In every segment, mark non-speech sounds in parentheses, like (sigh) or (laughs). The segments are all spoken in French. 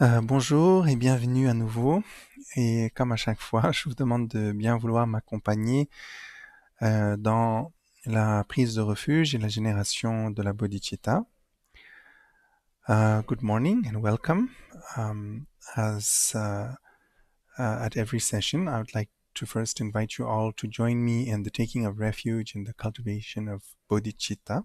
Euh, bonjour et bienvenue à nouveau. Et comme à chaque fois, (laughs) je vous demande de bien vouloir m'accompagner euh, dans la prise de refuge et la génération de la bodhicitta. Uh, good morning and welcome. Um, as uh, uh, at every session, I would like to first invite you all to join me in the taking of refuge and the cultivation of bodhicitta.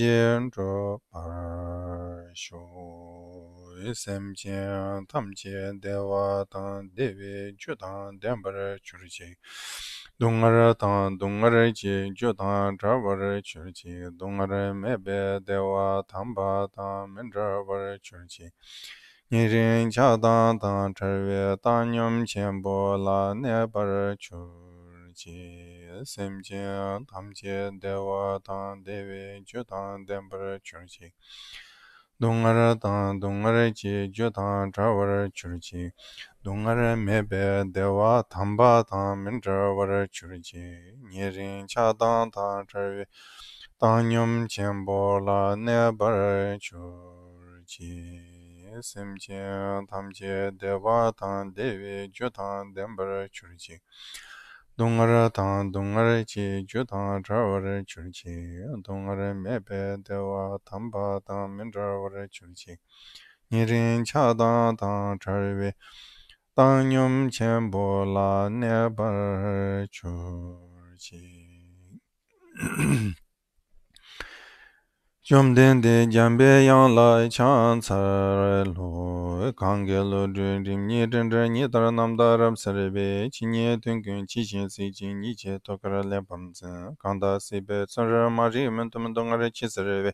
jen zho par shu yi sem jen tam jen dewa tang dewe ju tang den par chur chi dung ar tang dung ar chi ju tang dewa tamba pa tang men zha par chur chi nyi rin cha tang tang char we tang nyam par chur chi sem chen tam chen dewa tang dewe chu tang denpar chur chi dungar tang dungar chi chu dungara dungara chi ju dungara mepe dewa tamba tang mendrawara chul chi nirin cha (clears throat) yom den de jambe yang lai chan tsar lo kang ge lo ju rim ni den de ni be chi gun chi chi si chi zin si be ma ri tum chi be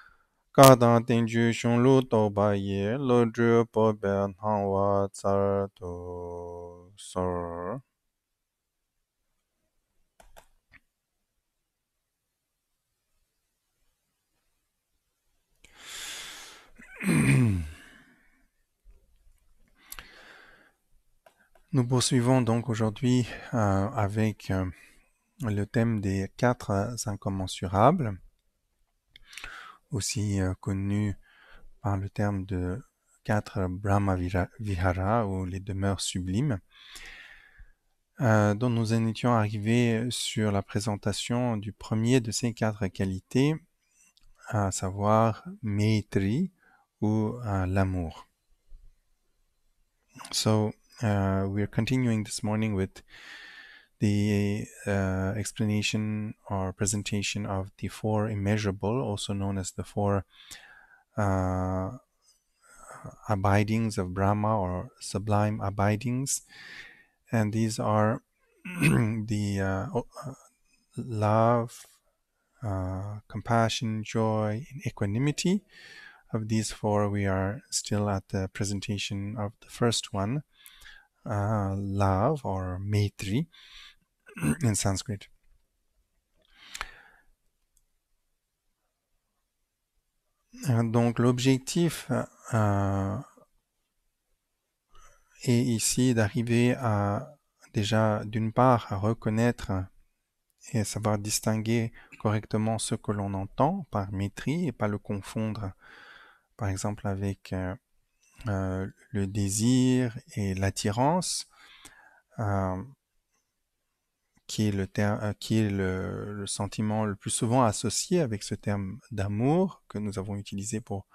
(clears throat) Nous poursuivons donc aujourd'hui euh, avec euh, le thème des quatre incommensurables aussi euh, connu par le terme de quatre Brahma Vihara ou les demeures sublimes. Euh, dont nous en étions arrivés sur la présentation du premier de ces quatre qualités, à savoir Maitri ou euh, l'amour. So we are continuing this morning with the uh, explanation or presentation of the four immeasurable, also known as the four uh, abidings of Brahma or sublime abidings. And these are (clears throat) the uh, uh love, uh, compassion, joy, and equanimity. Of these four, we are still at the presentation of the first one, uh, love or Maitri. (clears throat) in Sanskrit. Euh, donc l'objectif euh, euh, est ici d'arriver à déjà d'une part à reconnaître et à savoir distinguer correctement ce que l'on entend par maîtrise et pas le confondre par exemple avec le désir et l'attirance qui est le terme, euh, qui le, sentiment le plus souvent associé avec ce terme d'amour que nous avons utilisé pour,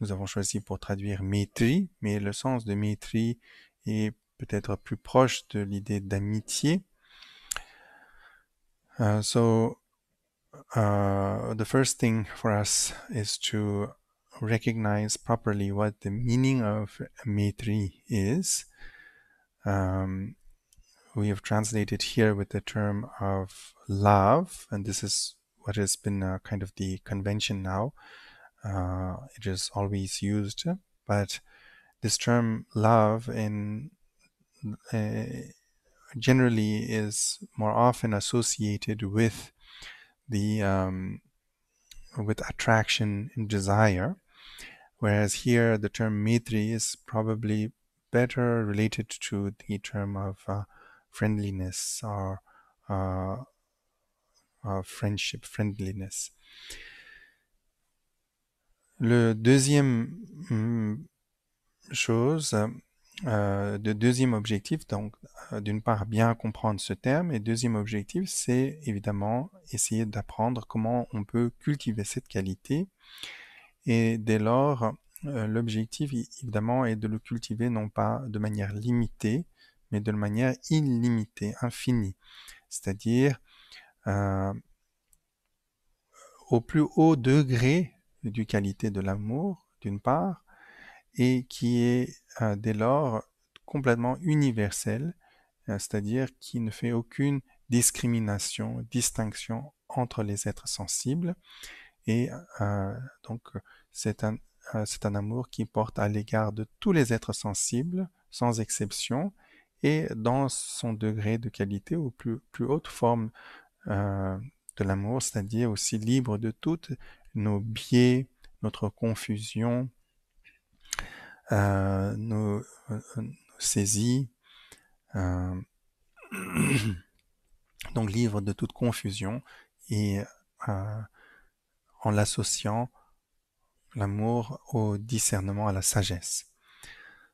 nous avons choisi pour traduire maitri, mais le sens de maitri est peut-être plus proche de l'idée d'amitié. Euh, so, euh, the first thing for us is to recognize properly what the meaning of maitri is. Um, we have translated here with the term of love, and this is what has been uh, kind of the convention now. Uh, it is always used, but this term love in uh, generally is more often associated with the um, with attraction and desire, whereas here the term mitri is probably better related to the term of uh, friendliness friendship, friendliness. Le deuxième hmm, chose, le euh, deuxième objectif, donc euh, d'une part bien comprendre ce terme, et deuxième objectif, c'est évidemment essayer d'apprendre comment on peut cultiver cette qualité. Et dès lors, euh, l'objectif évidemment est de le cultiver non pas de manière limitée, mais de manière illimitée, infinie. C'est-à-dire euh, au plus haut degré du qualité de l'amour, d'une part, et qui est euh, dès lors complètement universel, euh, c'est-à-dire qui ne fait aucune discrimination, distinction entre les êtres sensibles. Et donc c'est un amour qui porte à l'égard de tous les êtres sensibles, sans exception, et dans son degré de qualité ou plus, haute forme euh, de l'amour, c'est-à-dire aussi libre de toutes nos biais, notre confusion, euh, euh, nos, saisies, (clears throat) donc libre de toute confusion et en l'associant l'amour au discernement, à la sagesse.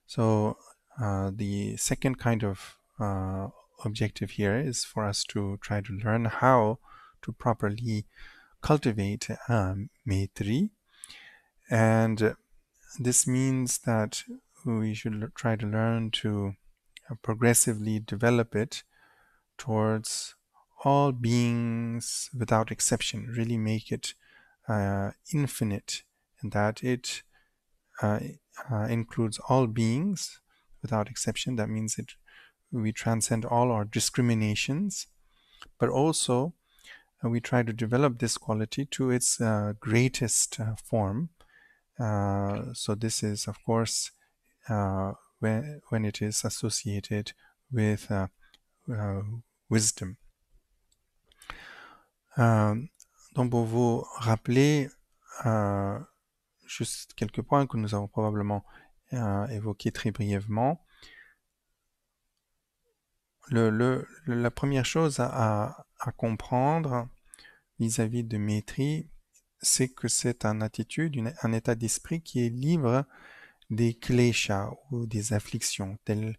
So Uh, the second kind of uh, objective here is for us to try to learn how to properly cultivate um, metri. And this means that we should try to learn to uh, progressively develop it towards all beings without exception, really make it uh, infinite, and that it uh, uh, includes all beings without exception. That means it we transcend all our discriminations, but also uh, we try to develop this quality to its uh, greatest uh, form. Uh, so this is, of course, uh, when when it is associated with uh, wisdom. Euh, donc pour vous rappeler euh, juste quelques points que nous avons probablement à euh, évoqué très brièvement. la première chose à, comprendre vis-à-vis de Métri, c'est que c'est une attitude, un état d'esprit qui est libre des kleshas ou des afflictions, telles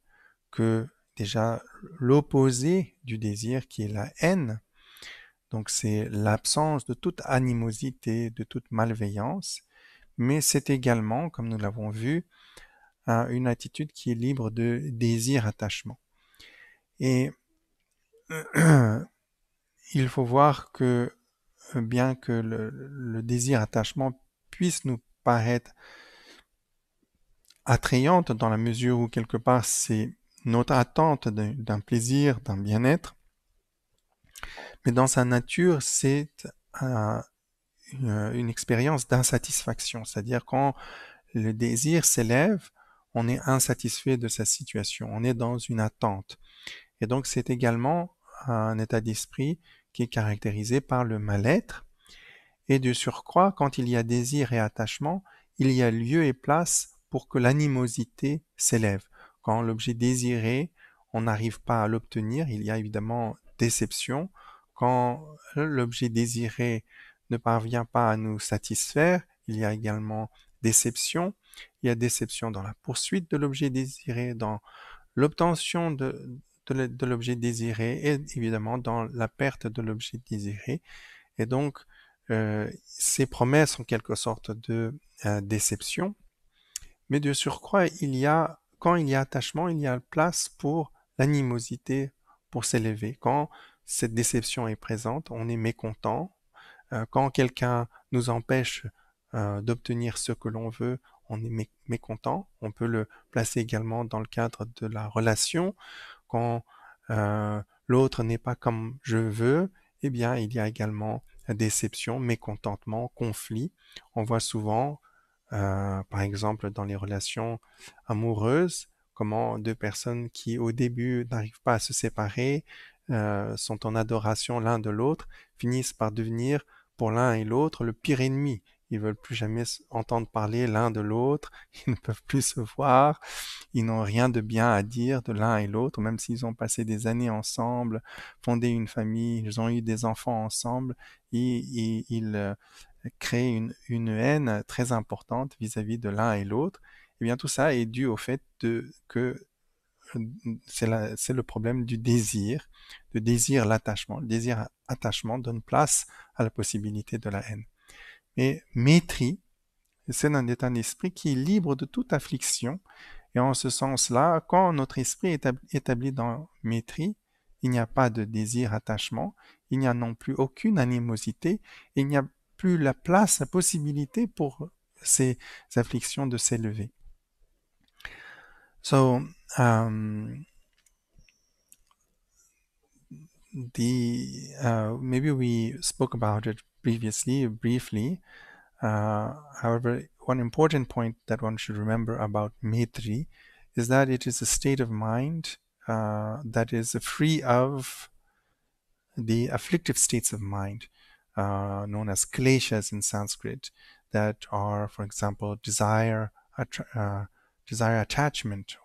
que déjà l'opposé du désir qui est la haine. Donc c'est l'absence de toute animosité, de toute malveillance, mais c'est également, comme nous l'avons vu, à une attitude qui est libre de désir-attachement. Et (clears throat) il faut voir que euh, bien que le, désir-attachement puisse nous paraître attrayante dans la mesure où quelque part c'est notre attente d'un plaisir, d'un bien-être, mais dans sa nature c'est euh, une expérience d'insatisfaction, c'est-à-dire quand le désir s'élève, on est insatisfait de sa situation, on est dans une attente. Et donc c'est également un état d'esprit qui est caractérisé par le mal-être. Et de surcroît, quand il y a désir et attachement, il y a lieu et place pour que l'animosité s'élève. Quand l'objet désiré, on n'arrive pas à l'obtenir, il y a évidemment déception. Quand l'objet désiré ne parvient pas à nous satisfaire, il y a également déception. Il y a déception dans la poursuite de l'objet désiré, dans l'obtention de, l'objet désiré et évidemment dans la perte de l'objet désiré. Et donc, euh, ces promesses sont quelque sorte de euh, déception. Mais de surcroît, quand il y a attachement, il y a place pour l'animosité pour s'élever. Quand cette déception est présente, on est mécontent. Euh, quand quelqu'un nous empêche d'obtenir ce que l'on veut, on est mécontent. On peut le placer également dans le cadre de la relation. Quand euh, l'autre n'est pas comme je veux, eh bien, il y a également déception, mécontentement, conflit. On voit souvent, euh, par exemple, dans les relations amoureuses, comment deux personnes qui, au début, n'arrivent pas à se séparer, euh, sont en adoration l'un de l'autre, finissent par devenir, pour l'un et l'autre, le pire ennemi ils veulent plus jamais entendre parler l'un de l'autre, (laughs) ils ne peuvent plus se voir, ils n'ont rien de bien à dire de l'un et l'autre, même s'ils ont passé des années ensemble, fondé une famille, ils ont eu des enfants ensemble, ils euh, créent une, haine très importante vis-à-vis de l'un et l'autre. Et eh bien tout ça est dû au fait que euh, c'est le problème du désir, de désir l'attachement. Le désir attachement donne place à la possibilité de la haine. Et maîtrise, C'est un esprit qui est libre de toute affliction. Et en ce sens-là, quand notre esprit est établi dans maîtrise, il n'y a pas de désir-attachement, il n'y a non plus aucune animosité, il n'y a plus la place, la possibilité pour ces afflictions de s'élever. So, um, uh, maybe we spoke about it previously briefly. Uh, however, one important point that one should remember about Maitri is that it is a state of mind uh, that is free of the afflictive states of mind, uh, known as kleshas in Sanskrit, that are, for example, desire, attra- uh, desire attachment,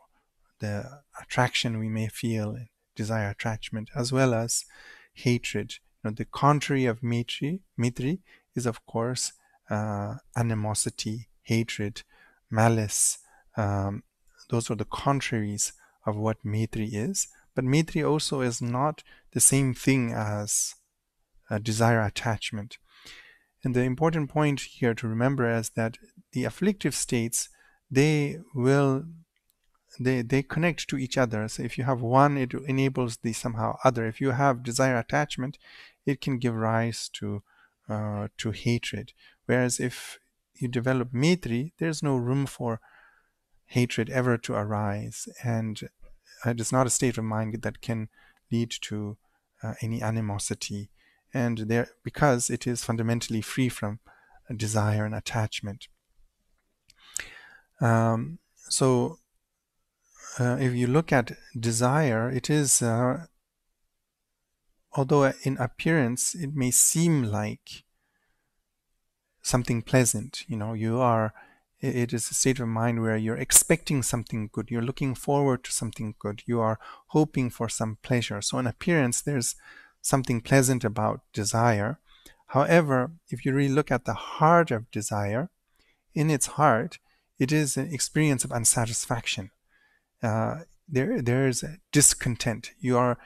the attraction we may feel, desire attachment, as well as hatred know, the contrary of Mitri, Mitri is of course uh, animosity, hatred, malice. Um, those are the contraries of what Mitri is. But Mitri also is not the same thing as desire attachment. And the important point here to remember is that the afflictive states, they will they, they connect to each other. So if you have one, it enables the somehow other. If you have desire attachment, it can give rise to uh, to hatred. Whereas if you develop mitri, there's no room for hatred ever to arise, and uh, it is not a state of mind that can lead to uh, any animosity, and there because it is fundamentally free from desire and attachment. Um, so, uh, if you look at desire, it is uh, although in appearance it may seem like something pleasant, you know, you are, it is a state of mind where you're expecting something good, you're looking forward to something good, you are hoping for some pleasure. So in appearance, there's something pleasant about desire. However, if you really look at the heart of desire, in its heart, it is an experience of unsatisfaction. Uh, there, there is discontent. You are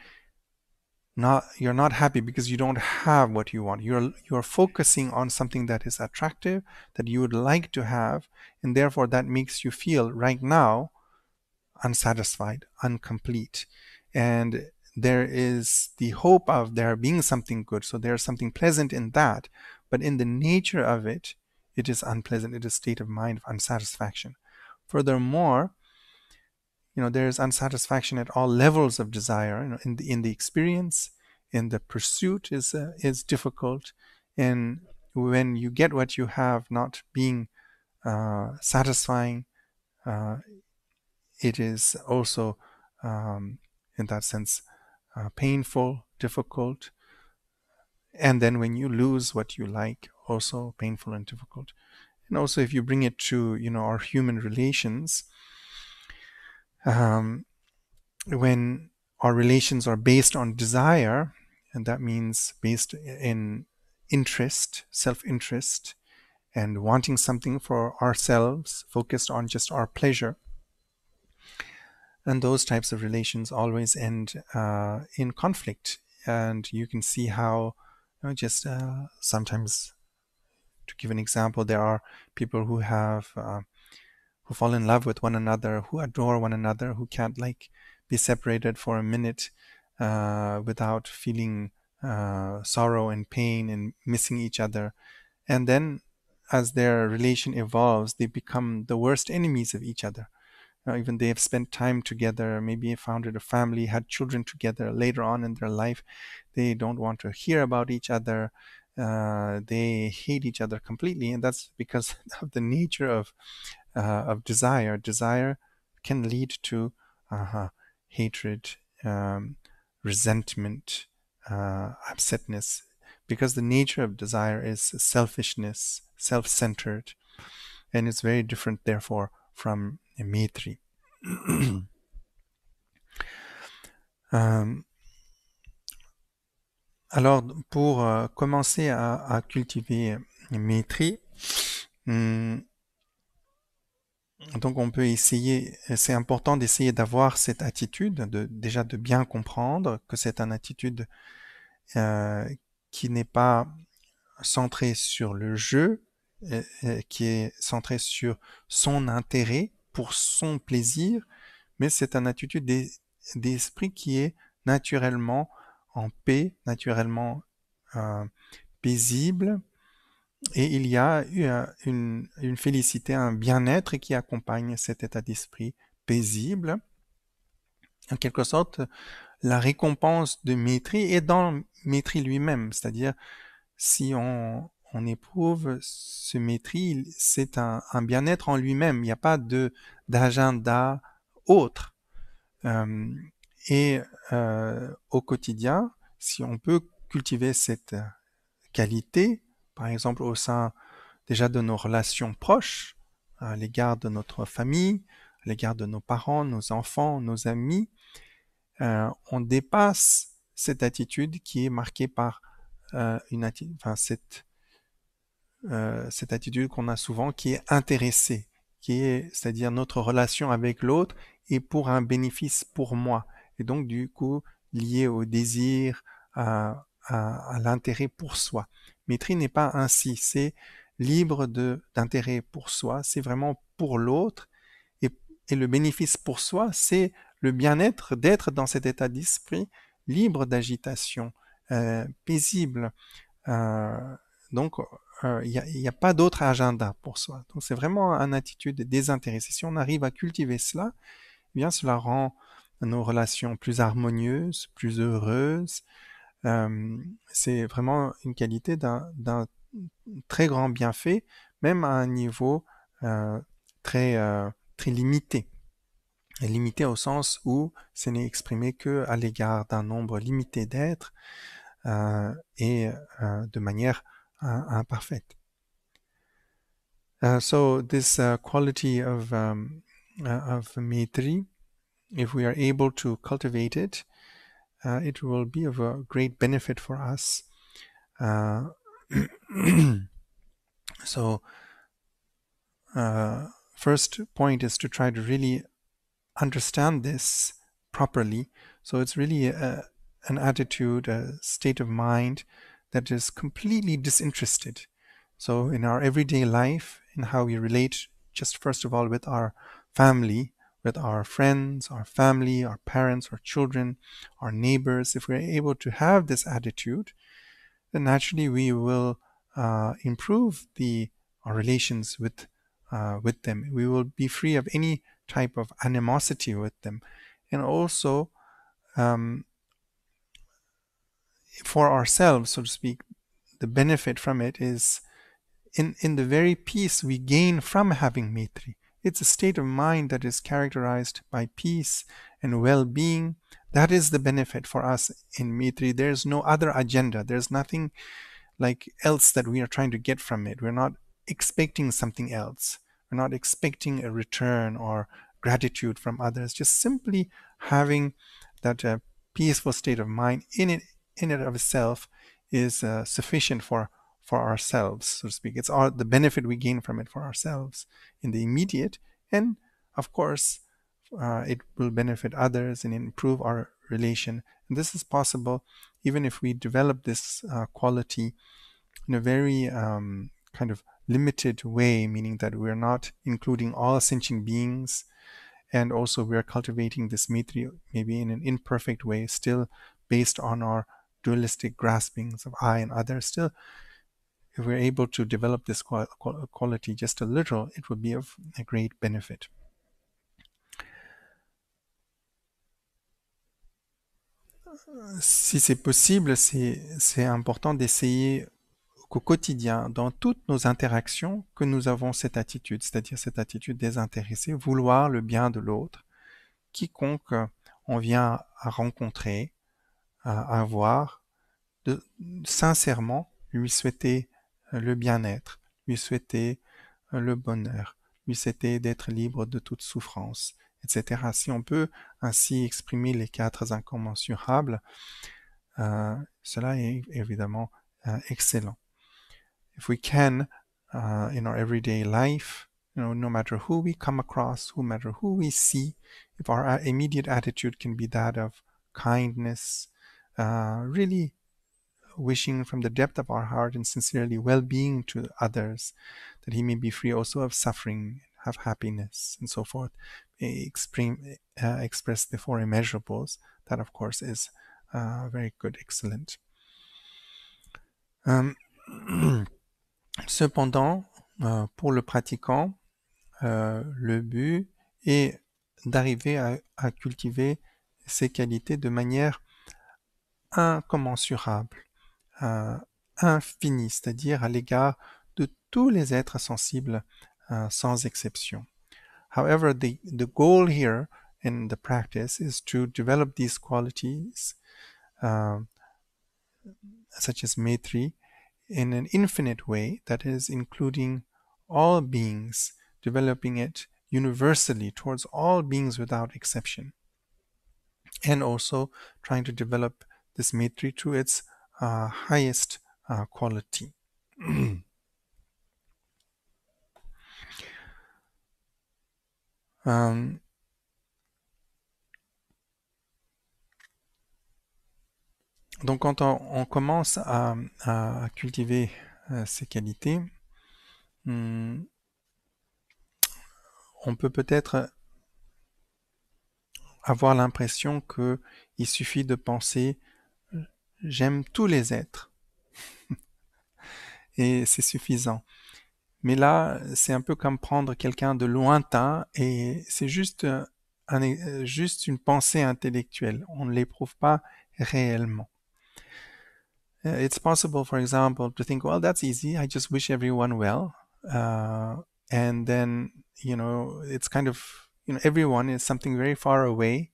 not you're not happy because you don't have what you want you're you're focusing on something that is attractive that you would like to have and therefore that makes you feel right now unsatisfied incomplete and there is the hope of there being something good so there's something pleasant in that but in the nature of it it is unpleasant it is state of mind of unsatisfaction furthermore you know there's unsatisfaction at all levels of desire you know in the, in the experience in the pursuit is uh, is difficult and when you get what you have not being uh, satisfying uh, it is also um, in that sense uh, painful difficult and then when you lose what you like also painful and difficult and also if you bring it to you know our human relations um, when our relations are based on desire, and that means based in interest, self interest, and wanting something for ourselves, focused on just our pleasure. And those types of relations always end uh, in conflict. And you can see how you know, just uh, sometimes, to give an example, there are people who have uh, who fall in love with one another, who adore one another, who can't like be separated for a minute uh, without feeling uh, sorrow and pain and missing each other. And then as their relation evolves, they become the worst enemies of each other. Now, uh, even they have spent time together, maybe founded a family, had children together later on in their life. They don't want to hear about each other. Uh, they hate each other completely, and that's because (laughs) of the nature of uh, of desire. Desire can lead to uh, hatred, um, resentment, uh, upsetness, because the nature of desire is selfishness, self-centered, and it's very different, therefore, from Maitri. (clears throat) um, Alors, pour euh, commencer à, cultiver maîtrise, hmm, donc on peut essayer, c'est important d'essayer d'avoir cette attitude, de, déjà de bien comprendre que c'est une attitude euh, qui n'est pas centrée sur le jeu, qui est centrée sur son intérêt, pour son plaisir, mais c'est une attitude d'esprit qui est naturellement en paix, naturellement euh, paisible, et il y a euh, une, une félicité, un bien-être qui accompagne cet état d'esprit paisible. En quelque sorte, la récompense de maîtrise est dans maîtrise lui-même, c'est-à-dire si on, on éprouve ce maîtrise c'est un, un bien-être en lui-même, il n'y a pas de d'agenda autre. Euh, et euh, au quotidien, si on peut cultiver cette euh, qualité, par exemple au sein déjà de nos relations proches, à l'égard de notre famille, à l'égard de nos parents, nos enfants, nos amis, euh, on dépasse cette attitude qui est marquée par cette, cette attitude qu'on a souvent qui est intéressée, qui est, c'est-à-dire notre relation avec l'autre est pour un bénéfice pour moi et donc du coup lié au désir, à, l'intérêt pour soi. maîtrise n'est pas ainsi, c'est libre d'intérêt pour soi, c'est vraiment pour l'autre, et, le bénéfice pour soi, c'est le bien-être d'être dans cet état d'esprit libre d'agitation, euh, paisible. Euh, donc, euh, il n'y a, pas d'autre agenda pour soi. Donc, c'est vraiment une attitude désintéressée. Si on arrive à cultiver cela, eh bien, cela rend nos relations plus harmonieuses, plus heureuses. c'est vraiment une qualité d'un, très grand bienfait, même à un niveau très, très limité. limité au sens où ce n'est exprimé que à l'égard d'un nombre limité d'êtres et de manière imparfaite. so this uh, quality of, um, uh, of if we are able to cultivate it, uh, it will be of a great benefit for us. Uh, (clears throat) so, uh, first point is to try to really understand this properly. So it's really a, uh, an attitude, a state of mind that is completely disinterested. So in our everyday life, in how we relate, just first of all with our family, with our friends, our family, our parents, our children, our neighbors, if we're able to have this attitude, then naturally we will uh, improve the our relations with uh, with them. We will be free of any type of animosity with them, and also um, for ourselves, so to speak, the benefit from it is in in the very peace we gain from having mitri. It's a state of mind that is characterized by peace and well-being. That is the benefit for us in Mitri. There's no other agenda. There's nothing like else that we are trying to get from it. We're not expecting something else. We're not expecting a return or gratitude from others. Just simply having that uh, peaceful state of mind in it in and of itself is uh, sufficient for for ourselves, so to speak. It's all the benefit we gain from it for ourselves in the immediate. And of course, uh, it will benefit others and improve our relation. And this is possible even if we develop this uh, quality in a very um, kind of limited way, meaning that we're not including all sentient beings. And also, we're cultivating this mitri maybe in an imperfect way, still based on our dualistic graspings of I and other, still Si c'est possible, c'est important d'essayer qu'au quotidien, dans toutes nos interactions, que nous avons cette attitude, c'est-à-dire cette attitude désintéressée, vouloir le bien de l'autre, quiconque euh, on vient à rencontrer, à, avoir, de, sincèrement lui souhaiter le bien-être, lui souhaiter euh, le bonheur, lui souhaiter d'être libre de toute souffrance, etc. Si on peut ainsi exprimer les quatre incommensurables, euh, cela est évidemment euh, excellent. If we can, in our everyday life, you know, no matter who we come across, no matter who we see, if our uh, immediate attitude can be that of kindness, uh, really wishing from the depth of our heart and sincerely well being to others, that he may be free also of suffering, have happiness, and so forth. Extreme, uh, express the four immeasurables. That, of course, is uh, very good, excellent. Um, (clears throat) cependant, euh, pour le pratiquant, euh, le but est d'arriver à, à cultiver ces qualités de manière incommensurable. euh, infini, c'est-à-dire à, à l'égard de tous les êtres sensibles euh, sans exception. However, the, the goal here in the practice is to develop these qualities, uh, such as Maitri, in an infinite way, that is, including all beings, developing it universally towards all beings without exception. And also trying to develop this Maitri to its Uh, highest uh, quality. (clears throat) Um, donc quand on, commence à, cultiver euh, ces qualités, hmm, on peut peut-être avoir l'impression qu'il suffit de penser J'aime tous les êtres. (laughs) et c'est suffisant. Mais là, c'est un peu comme prendre quelqu'un de lointain et c'est juste, euh, un, euh, juste une pensée intellectuelle. On ne l'éprouve pas réellement. Euh, it's possible, for example, to think, well, that's easy. I just wish everyone well. Uh, and then, you know, it's kind of, you know, everyone is something very far away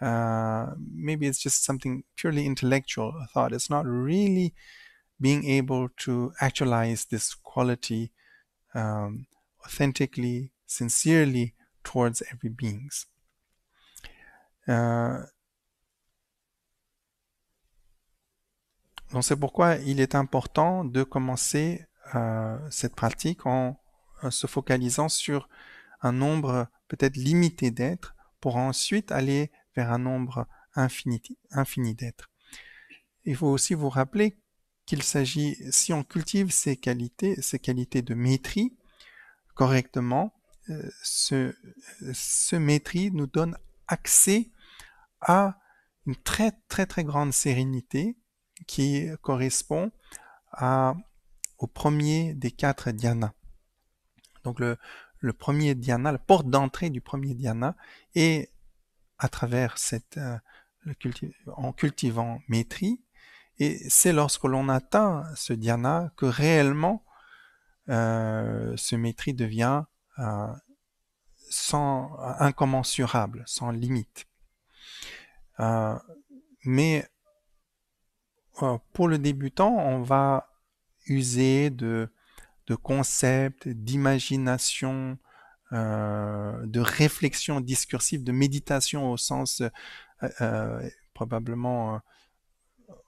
uh, maybe it's just something purely intellectual thought. It's not really being able to actualize this quality um, authentically, sincerely towards every beings. Uh, donc c'est pourquoi il est important de commencer euh, cette pratique en, se focalisant sur un nombre peut-être limité d'êtres pour ensuite aller un nombre infini, infini d'êtres. Il faut aussi vous rappeler qu'il s'agit, si on cultive ces qualités, ces qualités de maîtrise correctement, euh, ce, ce maîtrise nous donne accès à une très très très grande sérénité qui correspond à, au premier des quatre dhyanas. Donc le, le premier dhyana, la porte d'entrée du premier dhyana est à travers cette, euh, en cultivant maîtrise. Et c'est lorsque l'on atteint ce dhyana que réellement euh, ce maîtrise devient euh, sans, incommensurable, sans limite. mais pour le débutant, on va user de, de concepts, d'imagination, euh, de réflexion discursive, de méditation au sens euh, euh, probablement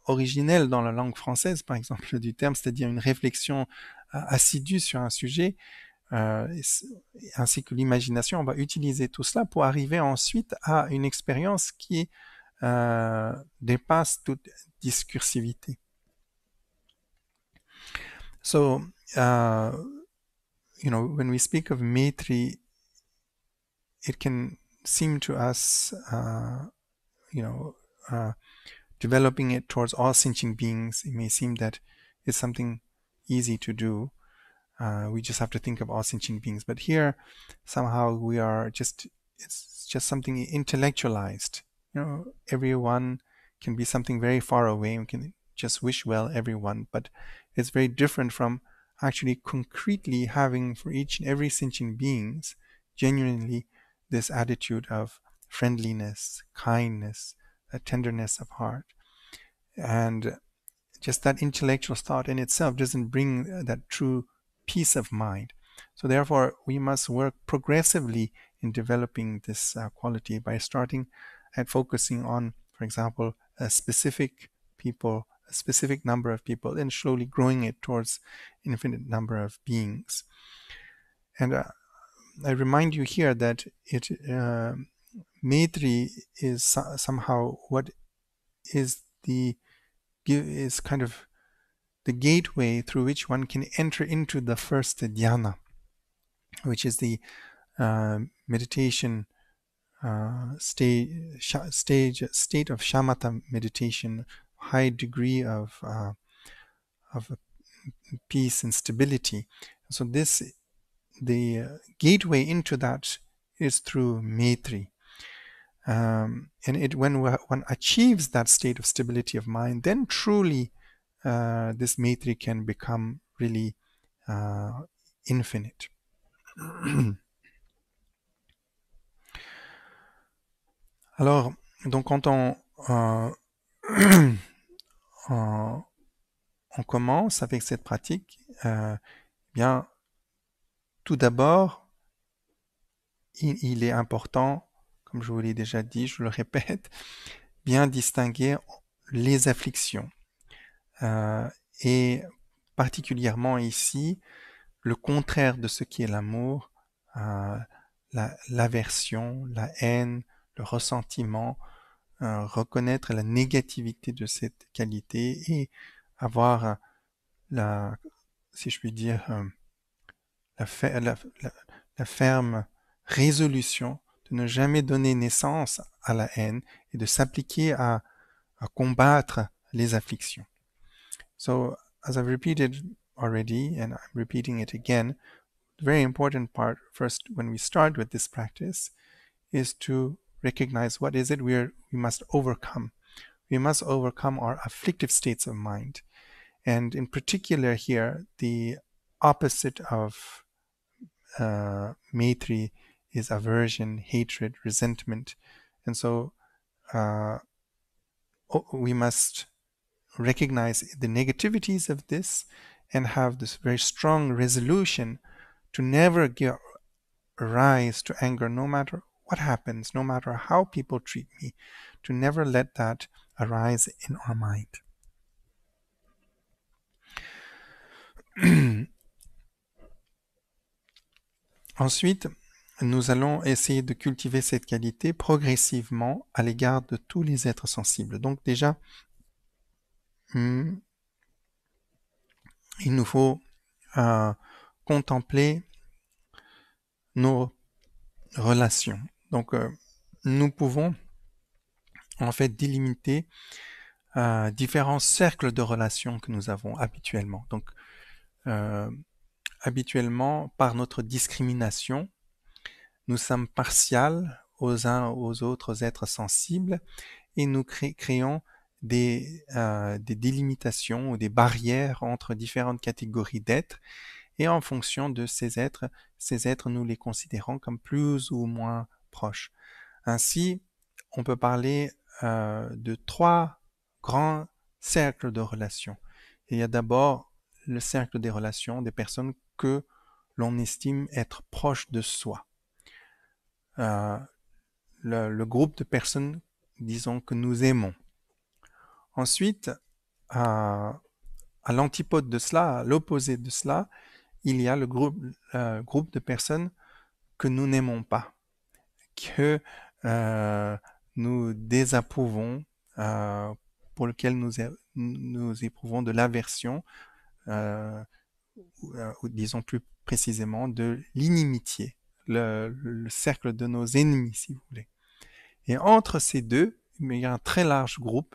originel dans la langue française, par exemple, du terme, c'est-à-dire une réflexion assidue sur un sujet, ainsi que l'imagination, on va utiliser tout cela pour arriver ensuite à une expérience qui dépasse toute discursivité. So, you know, when we speak of Maitri, it can seem to us, uh, you know, uh, developing it towards all sentient beings, it may seem that it's something easy to do. Uh, we just have to think of all sentient beings. But here, somehow we are just, it's just something intellectualized. You know, everyone can be something very far away. We can just wish well everyone, but it's very different from actually concretely having for each and every sentient beings genuinely this attitude of friendliness, kindness, a tenderness of heart. And just that intellectual thought in itself doesn't bring that true peace of mind. So therefore, we must work progressively in developing this uh, quality by starting at focusing on, for example, a specific people a specific number of people and slowly growing it towards infinite number of beings. And uh, I remind you here that it uh, Maitri is so somehow what is the is kind of the gateway through which one can enter into the first dhyana, which is the uh, meditation uh, stage, stage, state of shamatha meditation, high degree of, uh, of peace and stability. So this, the gateway into that is through Maitri. Um, and it, when one achieves that state of stability of mind, then truly uh, this Maitri can become really uh, infinite. (clears throat) Alors, donc quand on, euh, (clears throat) on, commence avec cette pratique, euh, eh bien, tout d'abord, il, est important, comme je vous l'ai déjà dit, je le répète, (laughs) bien distinguer les afflictions. Euh, et particulièrement ici, le contraire de ce qui est l'amour, euh, l'aversion, la haine, le ressentiment, euh, reconnaître la négativité de cette qualité et avoir euh, la, si je puis dire, euh, la, ferme résolution de ne jamais donner naissance à la haine et de s'appliquer à, à combattre les afflictions. So, as I've repeated already, and I'm repeating it again, the very important part first when we start with this practice is to recognize what is it we're, we must overcome. We must overcome our afflictive states of mind. And in particular here, the opposite of uh, Maitri is aversion, hatred, resentment. And so uh, we must recognize the negativities of this and have this very strong resolution to never give rise to anger, no matter happens, Ensuite, nous allons essayer de cultiver cette qualité progressivement à l'égard de tous les êtres sensibles. Donc déjà, hmm, il nous faut euh, contempler nos relations donc, euh, nous pouvons en fait délimiter euh, différents cercles de relations que nous avons habituellement. Donc, euh, habituellement, par notre discrimination, nous sommes partials aux uns aux autres êtres sensibles et nous créons des, délimitations ou des barrières entre différentes catégories d'êtres et en fonction de ces êtres, ces êtres nous les considérons comme plus ou moins proche. Ainsi, on peut parler euh, de trois grands cercles de relations. il y a d'abord le cercle des relations des personnes que l'on estime être proches de soi. Euh, le, groupe de personnes, disons, que nous aimons. Ensuite, à l'antipode de cela, à l'opposé de cela, il y a le groupe euh, de personnes que nous n'aimons pas que euh, nous désapprouvons, euh, pour lequel nous, éprouvons de l'aversion, euh, ou, disons plus précisément de l'inimitié, le, cercle de nos ennemis, si vous voulez. Et entre ces deux, il y a un très large groupe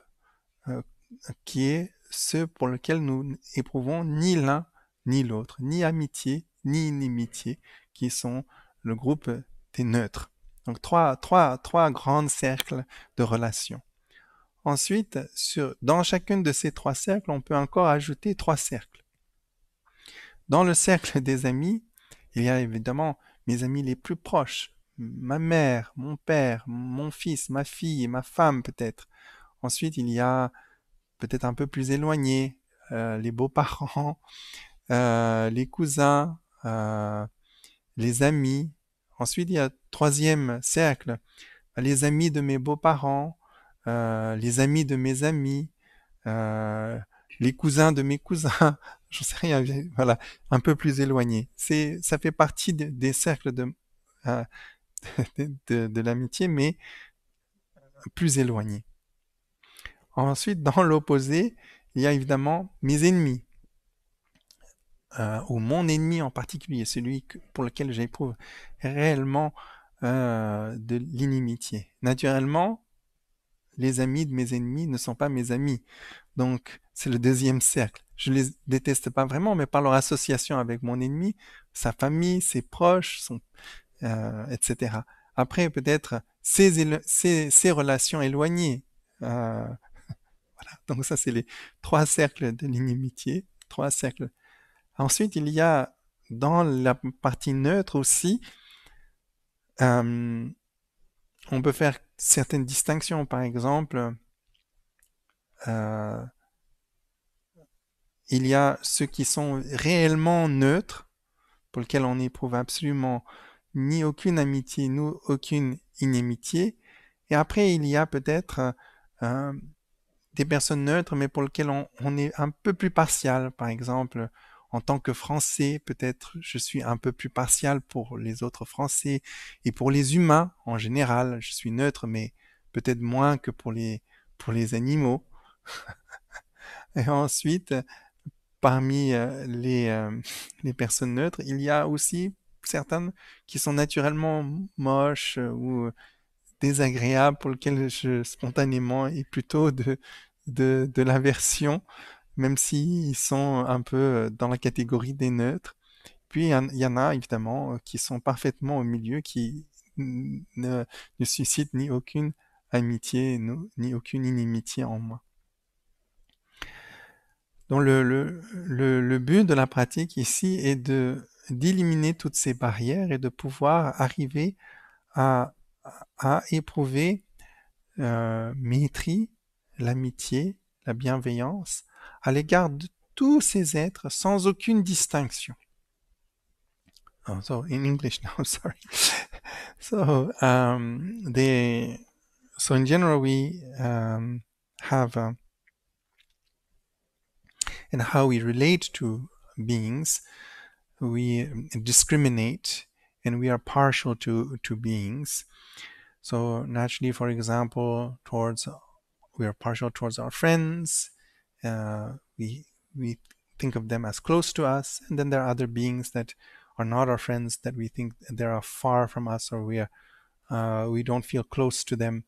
qui est ceux pour lequel nous éprouvons ni l'un ni l'autre, ni amitié, ni inimitié, qui sont le groupe des neutres. Donc trois, trois, trois grands cercles de relations. Ensuite, dans chacune de ces trois cercles, on peut encore ajouter trois cercles. Dans le cercle des amis, il y a évidemment mes amis les plus proches, ma mère, mon père, mon fils, ma fille, ma femme peut-être. Ensuite, il y a peut-être un peu plus éloignés, euh, les beaux-parents, euh, les cousins, euh, les amis, Ensuite, il y a troisième cercle, les amis de mes beaux-parents, euh, les amis de mes amis, euh, les cousins de mes cousins, (laughs) j'en sais rien, voilà, un peu plus éloigné. ça fait partie des cercles euh, (laughs) de, de l'amitié, mais plus éloigné. Ensuite, dans l'opposé, il y a évidemment mes ennemis. Euh, ou mon ennemi en particulier, celui pour lequel j'éprouve réellement euh, de l'inimitié. Naturellement, les amis de mes ennemis ne sont pas mes amis. Donc, c'est le deuxième cercle. Je les déteste pas vraiment, mais par leur association avec mon ennemi, sa famille, ses proches, euh, etc. Après, peut-être ces, relations éloignées. (laughs) voilà. Donc ça, c'est les trois cercles de l'inimitié, trois cercles Ensuite, il y a dans la partie neutre aussi, euh, on peut faire certaines distinctions. Par exemple, euh, il y a ceux qui sont réellement neutres, pour lesquels on n'éprouve absolument ni aucune amitié, ni aucune inimitié. Et après, il y a peut-être euh, des personnes neutres, mais pour lesquelles on, est un peu plus partial. Par exemple, en tant que Français, peut-être je suis un peu plus partial pour les autres Français et pour les humains en général. Je suis neutre, mais peut-être moins que pour les, pour les animaux. (laughs) et ensuite, parmi euh, euh, les, personnes neutres, il y a aussi certaines qui sont naturellement moches ou désagréables pour lesquelles je spontanément ai plutôt de, de, de l'aversion même s'ils sont un peu euh, dans la catégorie des neutres. Puis il y en a évidemment euh, qui sont parfaitement au milieu, qui ne, suscitent ni aucune amitié, ni aucune inimitié en moi. Donc le, but de la pratique ici est d'éliminer toutes ces barrières et de pouvoir arriver à, éprouver euh, maîtrise, l'amitié, la bienveillance, à l'égard de tous ces êtres sans aucune distinction. Oh, so in English (laughs) now, sorry. so um, they, so in general we um, have um, uh, and how we relate to beings, we discriminate and we are partial to to beings. So naturally, for example, towards we are partial towards our friends, uh, we we think of them as close to us, and then there are other beings that are not our friends that we think they are far from us or we are uh, we don't feel close to them,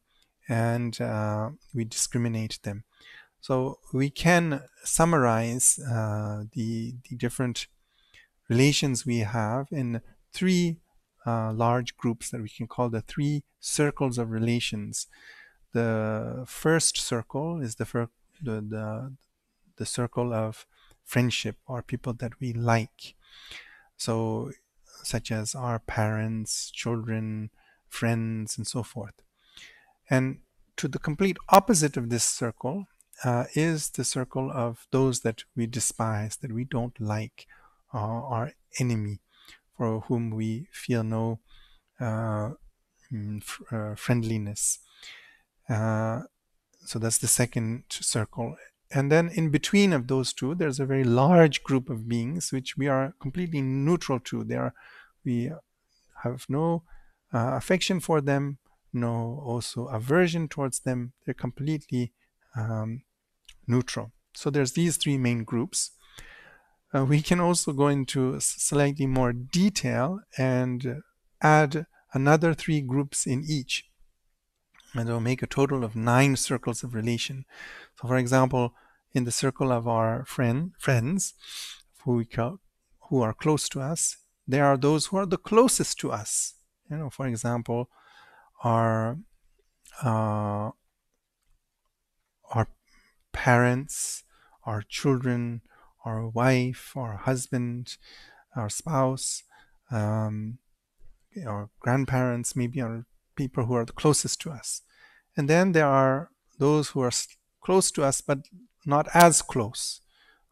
and uh, we discriminate them. So we can summarize uh, the the different relations we have in three uh, large groups that we can call the three circles of relations. The first circle is the, the, the, the circle of friendship or people that we like. So, such as our parents, children, friends, and so forth. And to the complete opposite of this circle uh, is the circle of those that we despise, that we don't like, uh, our enemy, for whom we feel no uh, mm, uh friendliness. Uh, so that's the second circle. And then in between of those two, there's a very large group of beings which we are completely neutral to. They are, we have no uh, affection for them, no also aversion towards them. They're completely um, neutral. So there's these three main groups. Uh, we can also go into slightly more detail and add another three groups in each and it will make a total of nine circles of relation. So for example, in the circle of our friend friends who we call, who are close to us, there are those who are the closest to us. You know, for example, our uh, our parents, our children, our wife, our husband, our spouse, um, our grandparents, maybe our people who are the closest to us. And then there are those who are close to us, but not as close.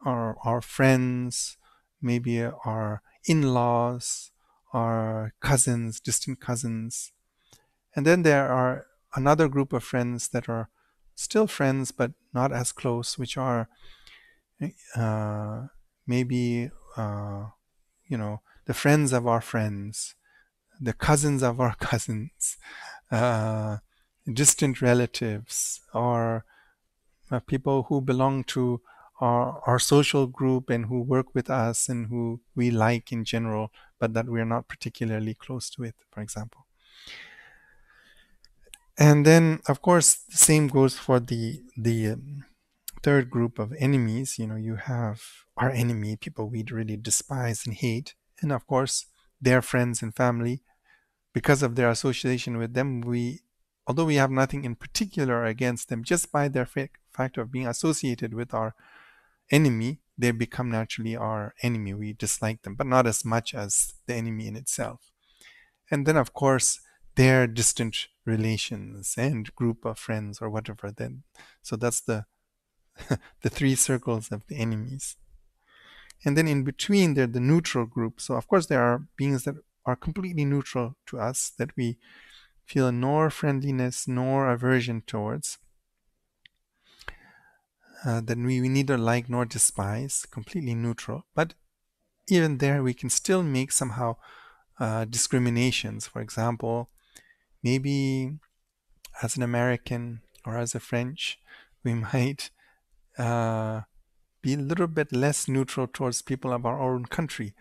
Our, our friends, maybe our in-laws, our cousins, distant cousins. And then there are another group of friends that are still friends, but not as close, which are eh, uh, maybe, uh, you know, the friends of our friends, the cousins of our (laughs) cousins, uh, distant relatives or uh, people who belong to our, our social group and who work with us and who we like in general, but that we're not particularly close to it, for example. And then, of course, the same goes for the, the um, third group of enemies. You know, you have our enemy, people we really despise and hate, and of course, their friends and family. Because of their association with them, we although we have nothing in particular against them, just by their fa fact of being associated with our enemy, they become naturally our enemy. We dislike them, but not as much as the enemy in itself. And then, of course, their distant relations and group of friends or whatever. Then, so that's the (laughs) the three circles of the enemies. And then in between, they're the neutral group. So of course, there are beings that are completely neutral to us that we feel nor friendliness nor aversion towards. Uh, that we, we neither like nor despise, completely neutral. But even there, we can still make somehow uh, discriminations. For example, maybe as an American or as a French, we (laughs) might uh, be a little bit less neutral towards people of our own country,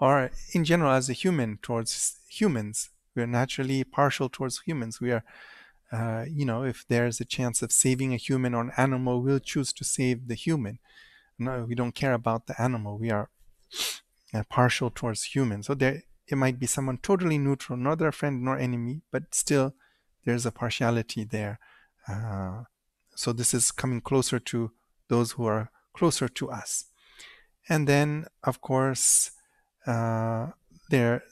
or in general as a human towards humans. We are naturally partial towards humans. We are, uh, you know, if there's a chance of saving a human or an animal, we'll choose to save the human. No, we don't care about the animal. We are (sniffs) uh, partial towards humans. So there, it might be someone totally neutral, not their friend nor enemy, but still there's a partiality there. Uh, so this is coming closer to those who are closer to us. And then, of course, uh, there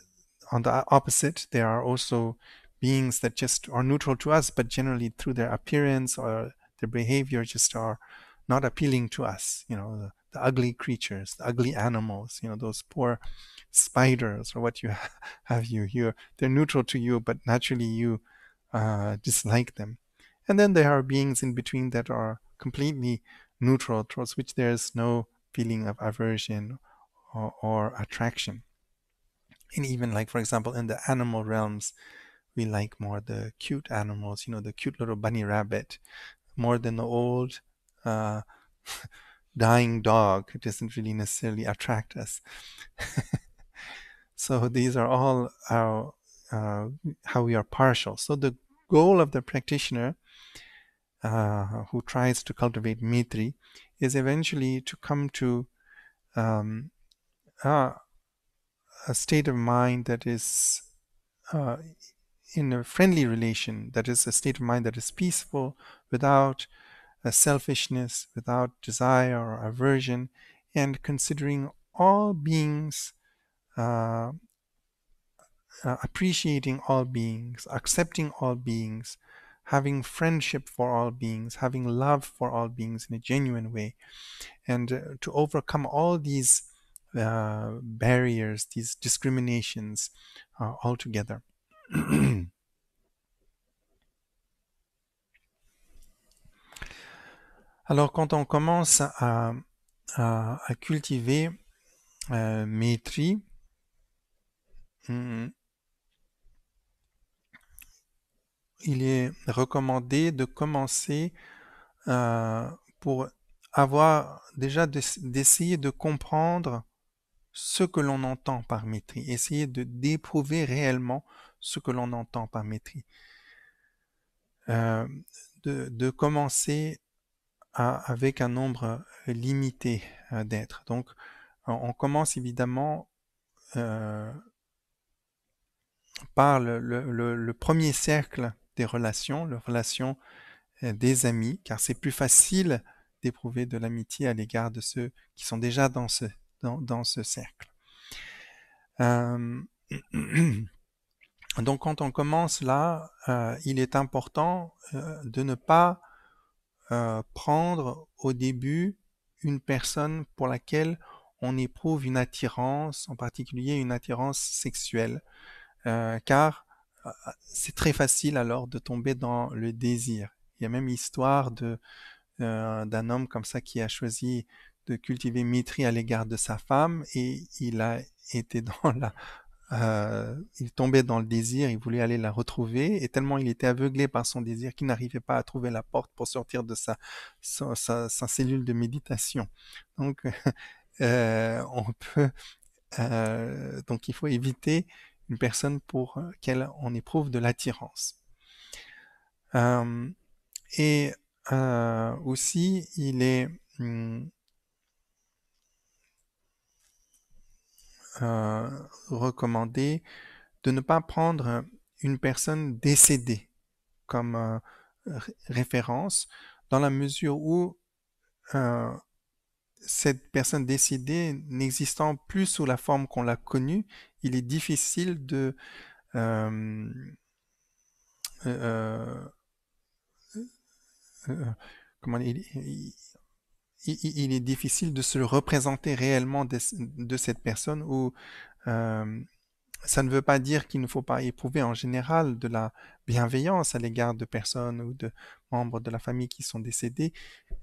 on the opposite, there are also beings that just are neutral to us, but generally through their appearance or their behavior just are not appealing to us. You know, the, the ugly creatures, the ugly animals, you know, those poor spiders or what you (laughs) have you here. They're neutral to you, but naturally you uh, dislike them. And then there are beings in between that are completely neutral, towards which there is no feeling of aversion or, or attraction and even like for example in the animal realms we like more the cute animals you know the cute little bunny rabbit more than the old uh, (laughs) dying dog it doesn't really necessarily attract us (laughs) so these are all our uh, how we are partial so the goal of the practitioner uh, who tries to cultivate mitri is eventually to come to um, ah, a state of mind that is uh, in a friendly relation, that is a state of mind that is peaceful, without selfishness, without desire or aversion, and considering all beings, uh, uh, appreciating all beings, accepting all beings, having friendship for all beings, having love for all beings in a genuine way, and uh, to overcome all these uh, barriers, these discriminations uh, altogether. (clears throat) Alors quand on commence à, cultiver euh, maîtrise, mm, il est recommandé de commencer euh, pour avoir déjà d'essayer de comprendre ce que l'on entend par maîtrise, essayer de d'éprouver réellement ce que l'on entend par maîtrise. Euh, de, commencer avec un nombre limité euh, d'êtres. Donc, on commence évidemment euh, par le, premier cercle des relations, la relation des amis, car c'est plus facile d'éprouver de l'amitié à l'égard de ceux qui sont déjà dans ce dans, ce cercle. Euh, (clears throat) donc quand on commence là, euh, il est important euh, de ne pas prendre au début une personne pour laquelle on éprouve une attirance, en particulier une attirance sexuelle, car c'est très facile alors de tomber dans le désir. Il y a même l'histoire d'un homme comme ça qui a choisi de cultiver Mitri à l'égard de sa femme et il a été dans (laughs) la euh, il tombait dans le désir, il voulait aller la retrouver, et tellement il était aveuglé par son désir qu'il n'arrivait pas à trouver la porte pour sortir de sa, sa, cellule de méditation. Donc, (laughs) euh, on peut, euh, donc il faut éviter une personne pour laquelle on éprouve de l'attirance. et aussi, il est, hmm, Euh, recommander de ne pas prendre une personne décédée comme euh, référence, dans la mesure où euh, cette personne décédée n'existant plus sous la forme qu'on l'a connue, il est difficile de comment il, est difficile de se représenter réellement de, cette personne ou euh, ça ne veut pas dire qu'il ne faut pas éprouver en général de la bienveillance à l'égard de personnes ou de membres de la famille qui sont décédés.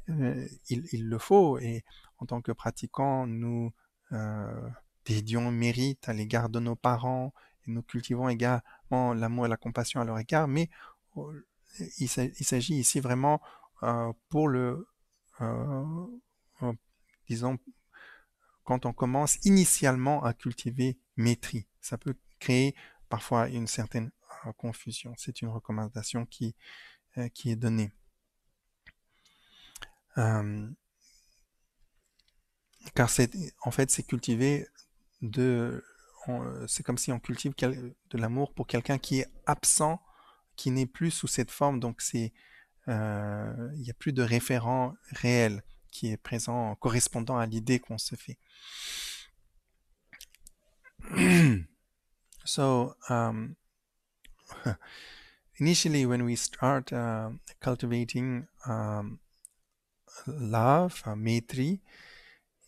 Euh, il, le faut et en tant que pratiquants, nous euh, dédions mérite à l'égard de nos parents et nous cultivons également l'amour et la compassion à leur égard, mais oh, il s'agit ici vraiment euh, pour le euh, euh, disons, quand on commence initialement à cultiver maîtrise, ça peut créer parfois une certaine euh, confusion. C'est une recommandation qui, qui est donnée. car c'est, en fait, c'est cultiver de c'est comme si on cultive de l'amour pour quelqu'un qui est absent, qui n'est plus sous cette forme. Donc c'est euh, il n'y a plus de référent réel qui est présent correspondant à l'idée qu'on se fait. (clears throat) so, um, (laughs) initially, when we start uh, cultivating um, love, uh,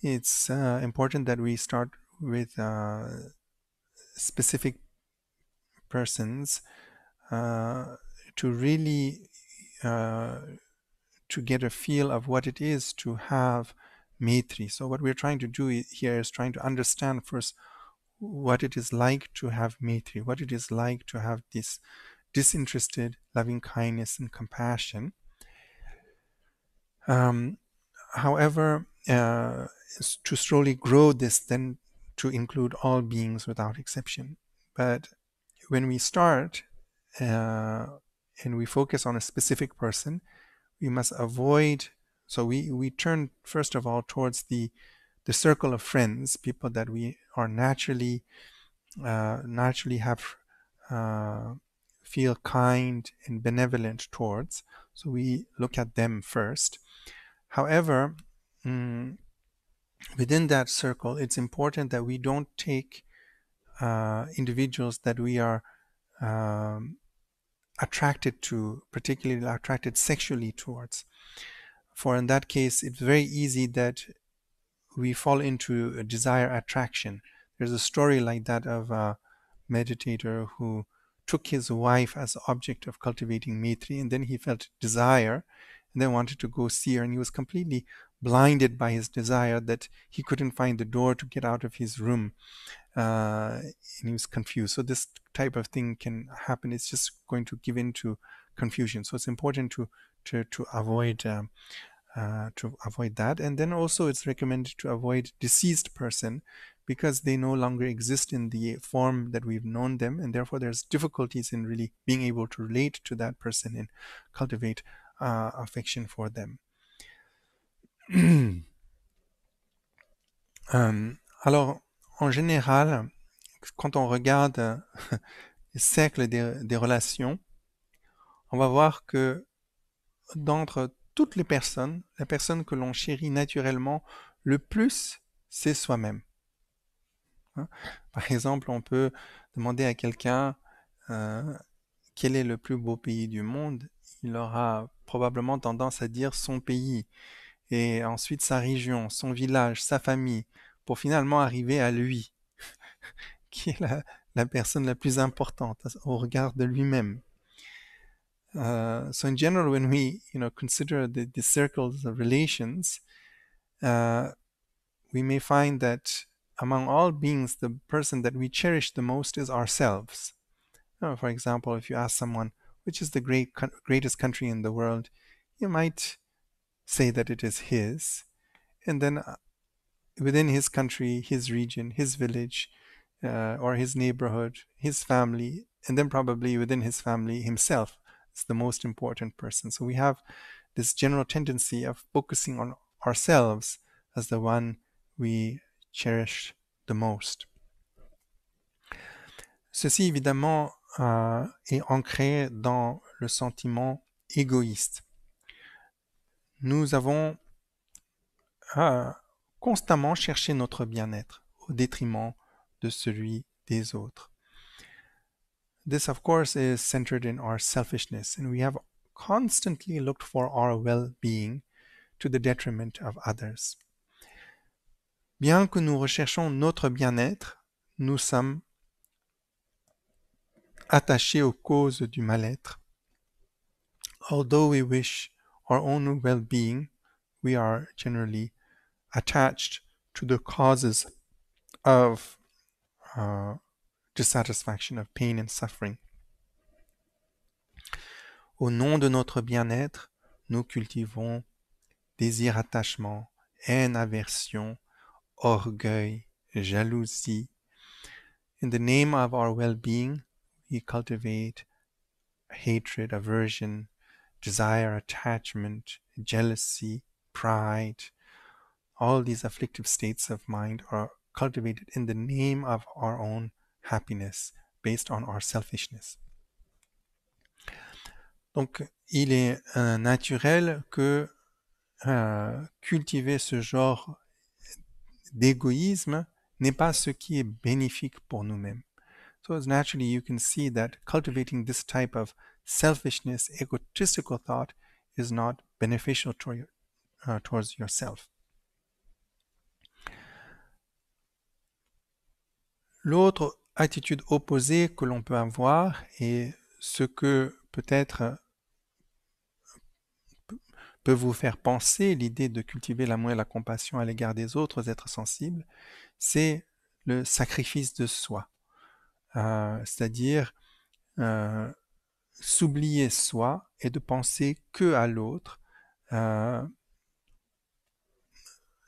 it's uh, important that we start with uh, specific persons uh, to really Uh, to get a feel of what it is to have Mitri. So what we're trying to do here is trying to understand first what it is like to have Mitri, what it is like to have this disinterested loving kindness and compassion. Um, however, uh, to slowly grow this, then to include all beings without exception. But when we start, uh, and we focus on a specific person, we must avoid so we, we turn first of all towards the the circle of friends, people that we are naturally uh, naturally have uh, feel kind and benevolent towards. So we look at them first. However, mm, within that circle, it's important that we don't take uh, individuals that we are um, attracted to, particularly attracted sexually towards. For in that case, it's very easy that we fall into desire attraction. There's a story like that of a meditator who took his wife as object of cultivating mitri, and then he felt desire, and then wanted to go see her, and he was completely blinded by his desire that he couldn't find the door to get out of his room uh, and he was confused so this type of thing can happen it's just going to give in to confusion so it's important to to, to avoid um, uh, to avoid that and then also it's recommended to avoid deceased person because they no longer exist in the form that we've known them and therefore there's difficulties in really being able to relate to that person and cultivate uh, affection for them (clears throat) Euh, alors, en général, quand on regarde (laughs) le cercle des, relations, on va voir que d'entre toutes les personnes, la personne que l'on chérit naturellement le plus, c'est soi-même. Hein? Par exemple, on peut demander à quelqu'un euh, quel est le plus beau pays du monde. Il aura probablement tendance à dire son pays. et ensuite sa région, son village, sa famille, pour finalement arriver à lui, (laughs) qui est la, la, personne la plus importante au regard de lui-même. Uh, so in general, when we you know consider the, the circles of relations, uh, we may find that among all beings, the person that we cherish the most is ourselves. You uh, know, for example, if you ask someone, which is the great, greatest country in the world, you might say that it is his and then uh, within his country his region his village uh, or his neighborhood his family and then probably within his family himself is the most important person so we have this general tendency of focusing on ourselves as the one we cherish the most ceci évidemment euh, est ancré dans le sentiment égoïste nous avons ah, constamment cherché notre bien-être au détriment de celui des autres. This, of course, is centered in our selfishness, and we have constantly looked for our well-being to the detriment of others. Bien que nous recherchions notre bien-être, nous sommes attachés aux causes du mal-être. Although we wish our own well being, we are generally attached to the causes of uh, dissatisfaction, of pain and suffering. Au nom de notre bien-être, nous cultivons désir, attachement, haine, aversion, orgueil, jalousie. In the name of our well being, we cultivate hatred, aversion, desire, attachment, jealousy, pride, all these afflictive states of mind are cultivated in the name of our own happiness based on our selfishness. Donc, il est euh, naturel que euh, cultiver ce genre d'égoïsme n'est pas ce qui est bénéfique pour nous-mêmes. So naturally you can see that cultivating this type of selfishness, egotistical thought is not beneficial uh, towards yourself. L'autre attitude opposée que l'on peut avoir et ce que peut-être euh, peut vous faire penser l'idée de cultiver l'amour et la compassion à l'égard des autres êtres sensibles, c'est le sacrifice de soi. Euh, c'est-à-dire euh, s'oublier soi et de penser que à l'autre, euh,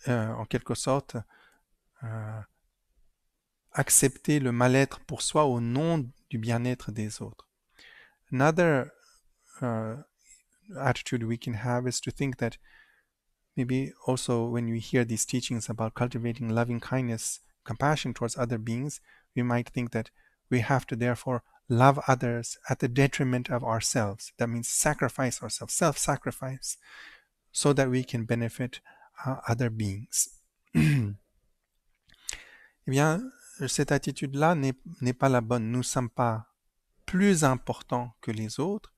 euh, en quelque sorte, euh, accepter le mal-être pour soi au nom du bien-être des autres. Another uh, attitude we can have is to think that maybe also when we hear these teachings about cultivating loving kindness, compassion towards other beings, we might think that we have to therefore love others at the detriment of ourselves. That means sacrifice ourselves, self sacrifice, so that we can benefit uh, other beings. (clears throat) eh bien, cette attitude-là n'est pas la bonne. Nous ne sommes pas plus importants que les autres,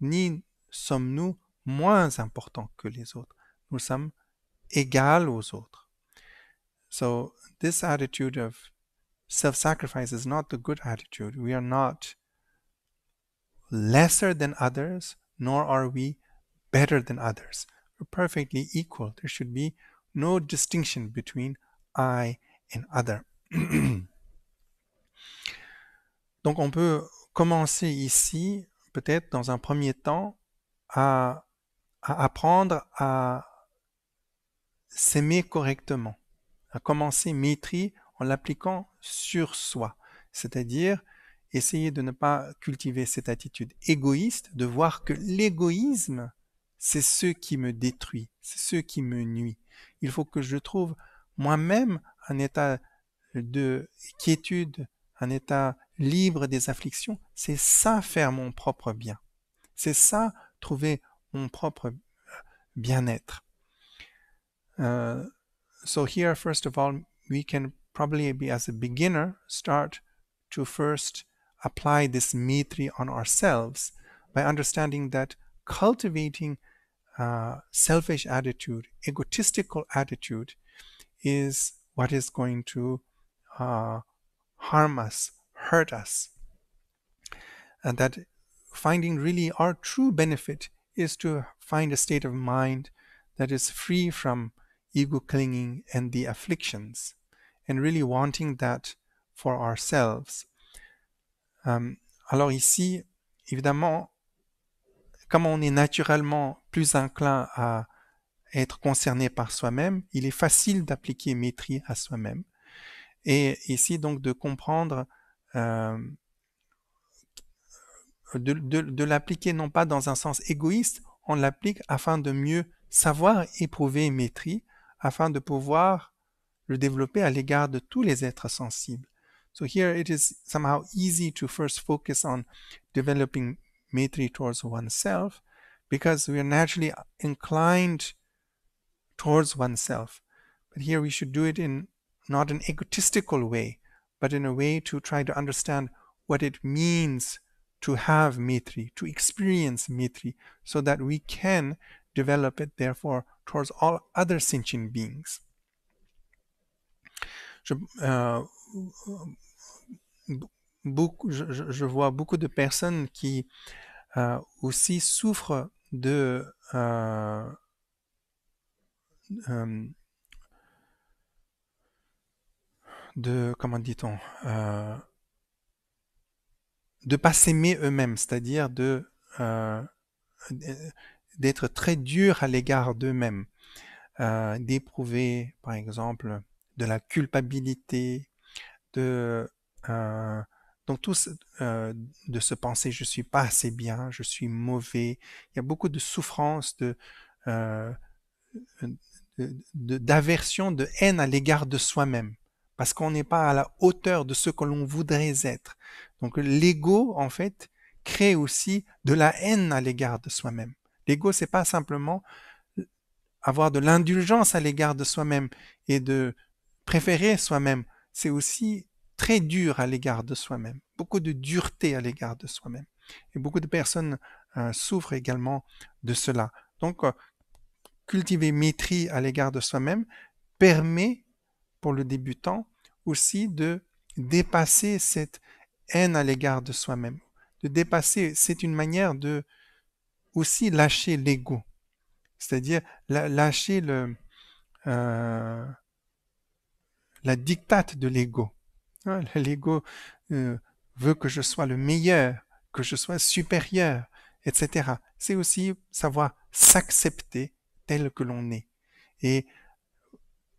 ni sommes-nous moins importants que les autres. Nous sommes égaux aux autres. So, this attitude of self-sacrifice is not the good attitude. We are not lesser than others, nor are we better than others. We're perfectly equal. There should be no distinction between I and other. (clears throat) Donc on peut commencer ici, peut-être dans un premier temps, à, à apprendre à s'aimer correctement, à commencer maîtris en l'appliquant sur soi, c'est-à-dire essayer de ne pas cultiver cette attitude égoïste, de voir que l'égoïsme, c'est ce qui me détruit, c'est ce qui me nuit. Il faut que je trouve moi-même un état de quiétude, un état libre des afflictions. C'est ça faire mon propre bien. C'est ça trouver mon propre euh, bien-être. Euh, so here, first of all, we can probably be as a beginner start to first apply this mitri on ourselves by understanding that cultivating uh, selfish attitude, egotistical attitude is what is going to uh, harm us, hurt us. And that finding really our true benefit is to find a state of mind that is free from ego clinging and the afflictions. and really wanting that for ourselves. Euh, alors ici, évidemment, comme on est naturellement plus enclin à être concerné par soi-même, il est facile d'appliquer maîtrise à soi-même. Et ici, donc, de comprendre, euh, de, de l'appliquer non pas dans un sens égoïste, on l'applique afin de mieux savoir éprouver maîtrise, afin de pouvoir développer à l'égard de tous les êtres sensibles. So here it is somehow easy to first focus on developing Maitri towards oneself because we are naturally inclined towards oneself. But here we should do it in not an egotistical way, but in a way to try to understand what it means to have Maitri, to experience Maitri, so that we can develop it therefore towards all other sentient beings. Euh, je, vois beaucoup de personnes qui euh, aussi souffrent de euh, de comment dit-on de pas s'aimer eux-mêmes, c'est-à-dire d'être très dur à l'égard d'eux-mêmes, d'éprouver par exemple de la culpabilité, de euh, donc tout euh, de se penser je suis pas assez bien, je suis mauvais. Il y a beaucoup de souffrance, euh, de d'aversion, de, haine à l'égard de soi-même, parce qu'on n'est pas à la hauteur de ce que l'on voudrait être. Donc l'ego en fait crée aussi de la haine à l'égard de soi-même. L'ego c'est pas simplement avoir de l'indulgence à l'égard de soi-même et de préférer soi-même, c'est aussi très dur à l'égard de soi-même, beaucoup de dureté à l'égard de soi-même. Et beaucoup de personnes euh, souffrent également de cela. Donc, euh, cultiver maîtrise à l'égard de soi-même permet pour le débutant aussi de dépasser cette haine à l'égard de soi-même. De dépasser, c'est une manière de aussi lâcher l'ego, c'est-à-dire lâcher le, euh, la dictate de l'ego. Hein, l'ego euh, veut que je sois le meilleur, que je sois supérieur, etc. C'est aussi savoir s'accepter tel que l'on est et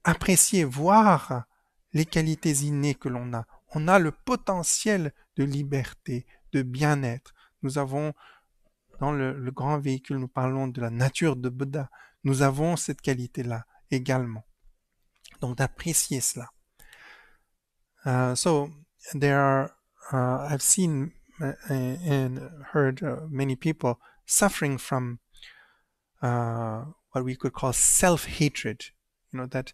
apprécier, voir les qualités innées que l'on a. On a le potentiel de liberté, de bien-être. Nous avons, dans le, grand véhicule, nous parlons de la nature de Bouddha. Nous avons cette qualité-là également. Donc d'apprécier cela. Uh, so there are, uh, I've seen uh, and heard many people suffering from uh, what we could call self-hatred. You know, that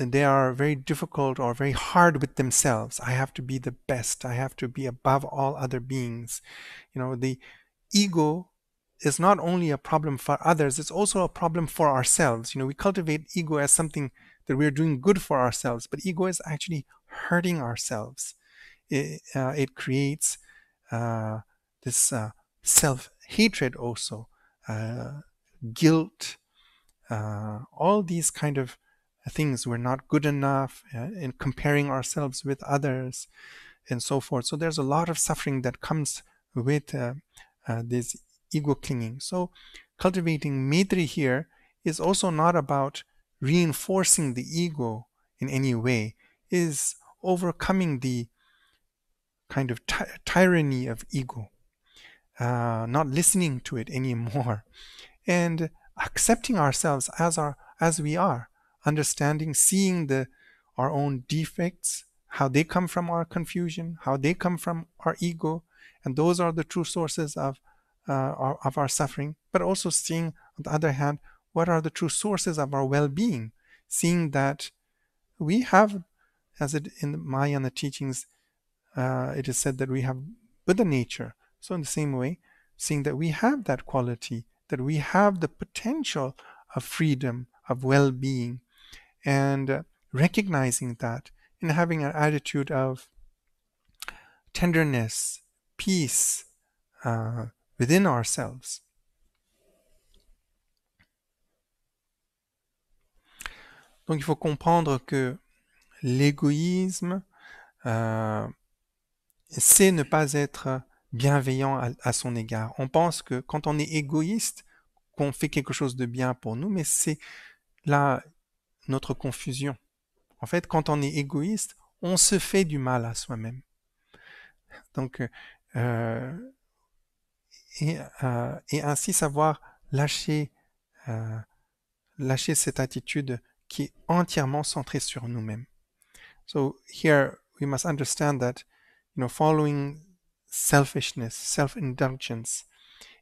they are very difficult or very hard with themselves. I have to be the best. I have to be above all other beings. You know, the ego is not only a problem for others, it's also a problem for ourselves. You know, we cultivate ego as something that we are doing good for ourselves, but ego is actually hurting ourselves. It, uh, it creates uh, this uh, self hatred, also uh, guilt, uh, all these kind of things. We're not good enough, and uh, comparing ourselves with others, and so forth. So there's a lot of suffering that comes with this ego clinging. So cultivating mitri here is also not about reinforcing the ego in any way is overcoming the kind of ty tyranny of ego, uh, not listening to it (laughs) anymore, and accepting ourselves as our as we are, understanding, seeing the our own defects, how they come from our confusion, how they come from our ego, and those are the true sources of uh, of our suffering. But also seeing, on the other hand, what are the true sources of our well-being, seeing that we have, as it in the Mahayana teachings, uh, it is said that we have Buddha nature. So in the same way, seeing that we have that quality, that we have the potential of freedom, of well-being, and recognizing that and having an attitude of tenderness, peace uh, within ourselves. Donc il faut comprendre que l'égoïsme, euh, c'est ne pas être bienveillant à, son égard. On pense que quand on est égoïste, qu'on fait quelque chose de bien pour nous, mais c'est là notre confusion. En fait, quand on est égoïste, on se fait du mal à soi-même. Donc, euh, et, euh, et, ainsi savoir lâcher, lâcher cette attitude qui est entièrement centré sur nous-mêmes. So here we must understand that you know following selfishness, self-indulgence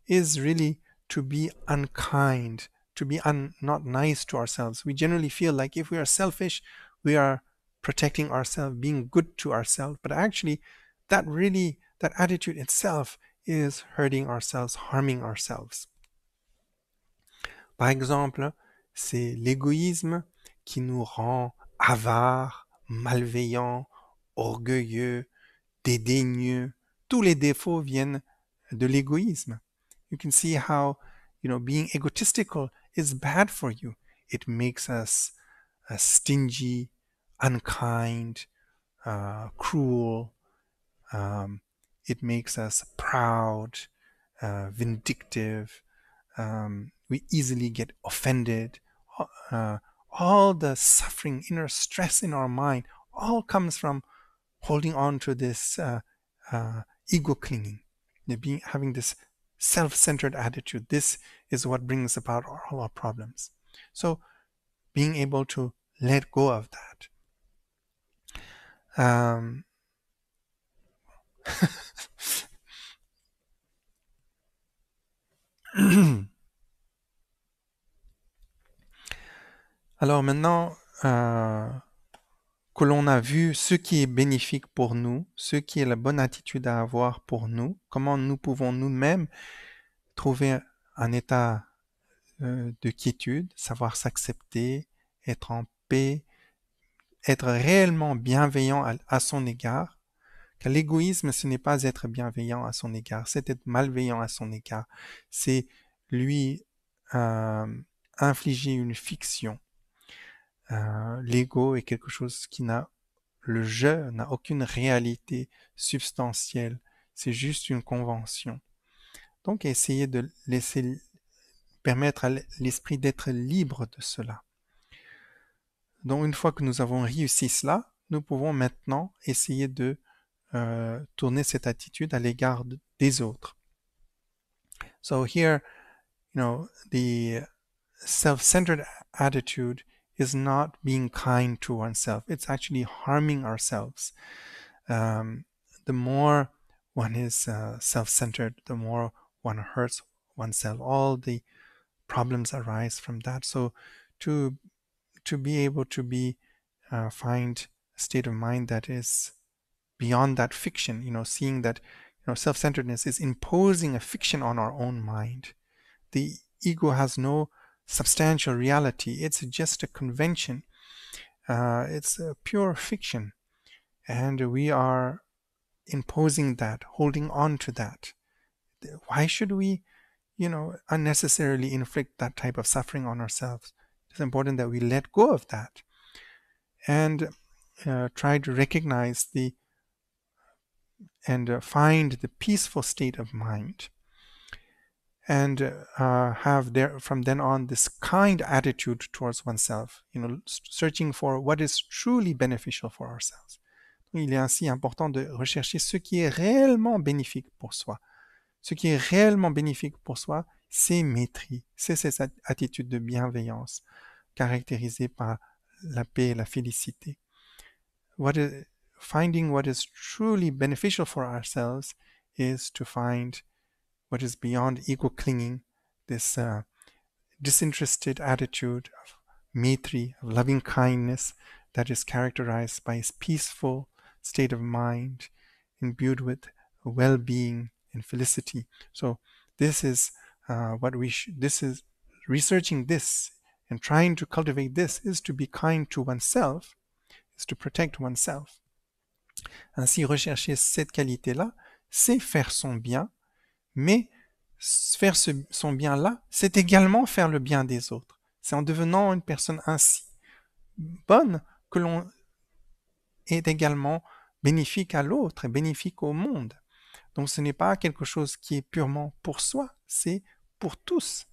is really to be unkind, to be un, not nice to ourselves. We generally feel like if we are selfish, we are protecting ourselves, being good to ourselves, but actually that really that attitude itself is hurting ourselves, harming ourselves. Par exemple, c'est l'égoïsme, qui nous rend avares, malveillants, orgueilleux, dédaigneux. Tous les défauts viennent de l'égoïsme. You can see how, you know, being egotistical is bad for you. It makes us uh, stingy, unkind, uh, cruel. Um, it makes us proud, uh, vindictive. Um, we easily get offended. Uh, all the suffering, inner stress in our mind, all comes from holding on to this uh, uh, ego clinging, being, having this self-centered attitude. This is what brings about all our problems. So being able to let go of that. Um, (clears throat) Alors maintenant euh, que l'on a vu ce qui est bénéfique pour nous, ce qui est la bonne attitude à avoir pour nous, comment nous pouvons nous-mêmes trouver un état euh, de quiétude, savoir s'accepter, être en paix, être réellement bienveillant à, son égard, car l'égoïsme, ce n'est pas être bienveillant à son égard, c'est être malveillant à son égard, c'est lui euh, infliger une fiction euh, l'ego est quelque chose qui n'a, le je n'a aucune réalité substantielle, c'est juste une convention. Donc essayez de laisser permettre à l'esprit d'être libre de cela. Donc une fois que nous avons réussi cela, nous pouvons maintenant essayer de euh, tourner cette attitude à l'égard des autres. So here, you know, the self-centered attitude is not being kind to oneself. It's actually harming ourselves. Um, the more one is uh, self-centered, the more one hurts oneself. All the problems arise from that. So to to be able to be uh, find a state of mind that is beyond that fiction, you know, seeing that you know self-centeredness is imposing a fiction on our own mind. The ego has no substantial reality. It's just a convention. Uh, it's a pure fiction. And we are imposing that, holding on to that. Why should we, you know, unnecessarily inflict that type of suffering on ourselves? It's important that we let go of that and uh, try to recognize the and uh, find the peaceful state of mind and uh, have there from then on this kind attitude towards oneself, you know, searching for what is truly beneficial for ourselves. Il est ainsi important de rechercher ce qui est réellement bénéfique pour soi. Ce qui est réellement bénéfique pour soi, c'est maîtrise, c'est cette attitude de bienveillance caractérisée par la paix et la félicité. What finding what is truly beneficial for ourselves is to find what is beyond ego clinging, this uh, disinterested attitude of mitri, of loving kindness that is characterized by his peaceful state of mind, imbued with well being and felicity. So, this is uh, what we should. this is researching this and trying to cultivate this is to be kind to oneself, is to protect oneself. Ainsi, rechercher cette qualité-là, c'est faire son bien Mais faire son bien-là, c'est également faire le bien des autres. C'est en devenant une personne ainsi bonne que l'on est également bénéfique à l'autre et bénéfique au monde. Donc ce n'est pas quelque chose qui est purement pour soi, c'est pour tous.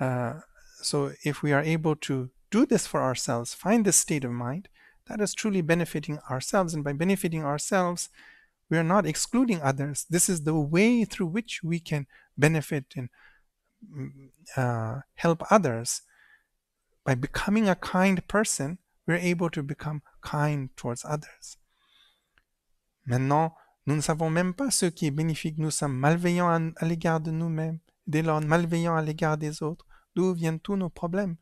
Euh, so if we are able to do this for ourselves, find this state of mind, that is truly benefiting ourselves. And by benefiting ourselves, We are not excluding others. This is the way through which we can benefit and mm, uh, help others. By becoming a kind person, we're able to become kind towards others. Maintenant, nous ne savons même pas ce qui est bénéfique. Nous sommes malveillants à, l'égard de nous-mêmes, dès lors malveillants à l'égard des autres. D'où viennent tous nos problèmes?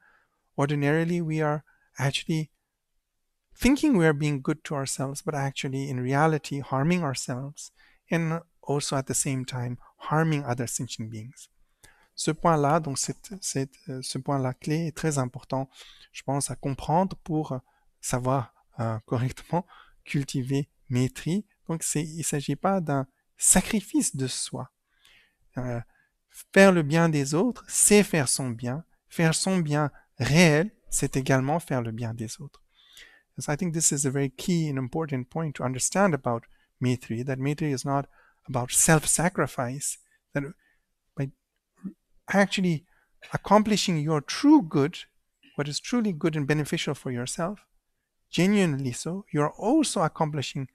Ordinarily, we are actually thinking we are being good to ourselves, but actually in reality harming ourselves and also at the same time harming other sentient beings. Ce point-là, donc cette, cette, euh, ce point-là clé est très important, je pense, à comprendre pour savoir euh, correctement (laughs) cultiver maîtrise. Donc il ne s'agit pas d'un sacrifice de soi. Euh, faire le bien des autres, c'est faire son bien. Faire son bien réel, c'est également faire le bien des autres. is I think this is a very key and important point to understand about Maitri, that Maitri is not about self-sacrifice, that by actually accomplishing your true good, what is truly good and beneficial for yourself, genuinely so, you're also accomplishing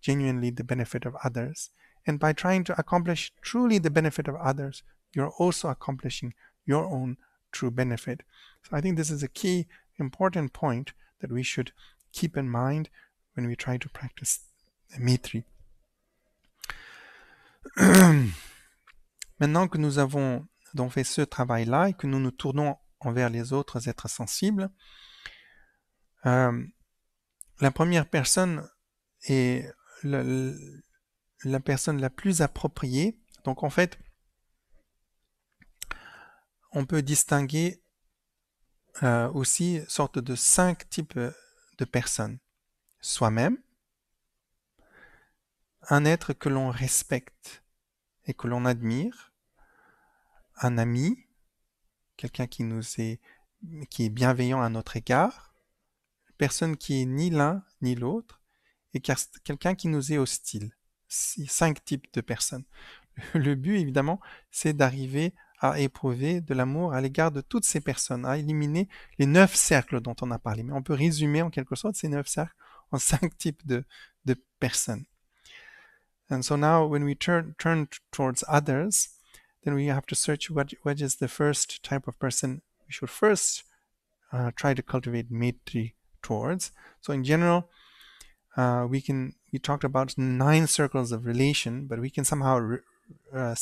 genuinely the benefit of others. And by trying to accomplish truly the benefit of others, you're also accomplishing your own true benefit. So I think this is a key important point that we should keep in mind when we try to practice (clears throat) Maintenant que nous avons donc fait ce travail-là et que nous nous tournons envers les autres êtres sensibles, euh, la première personne est la personne la plus appropriée. Donc en fait, on peut distinguer euh, aussi sorte de cinq types de personnes. Soi-même, un être que l'on respecte et que l'on admire, un ami, quelqu'un qui nous est qui est bienveillant à notre égard, personne qui est ni l'un ni l'autre, et quelqu'un qui nous est hostile. Cinq types de personnes. (laughs) Le but, évidemment, c'est d'arriver à éprouver de l'amour à l'égard de toutes ces personnes, à éliminer les neuf cercles dont on a parlé. Mais on peut résumer en quelque sorte ces neuf cercles en (laughs) cinq types de, de personnes. And so now when we turn, turn towards others, then we have to search what, what is the first type of person we should first uh, try to cultivate maitri towards. So in general, uh, we can we talked about nine circles of relation, but we can somehow uh,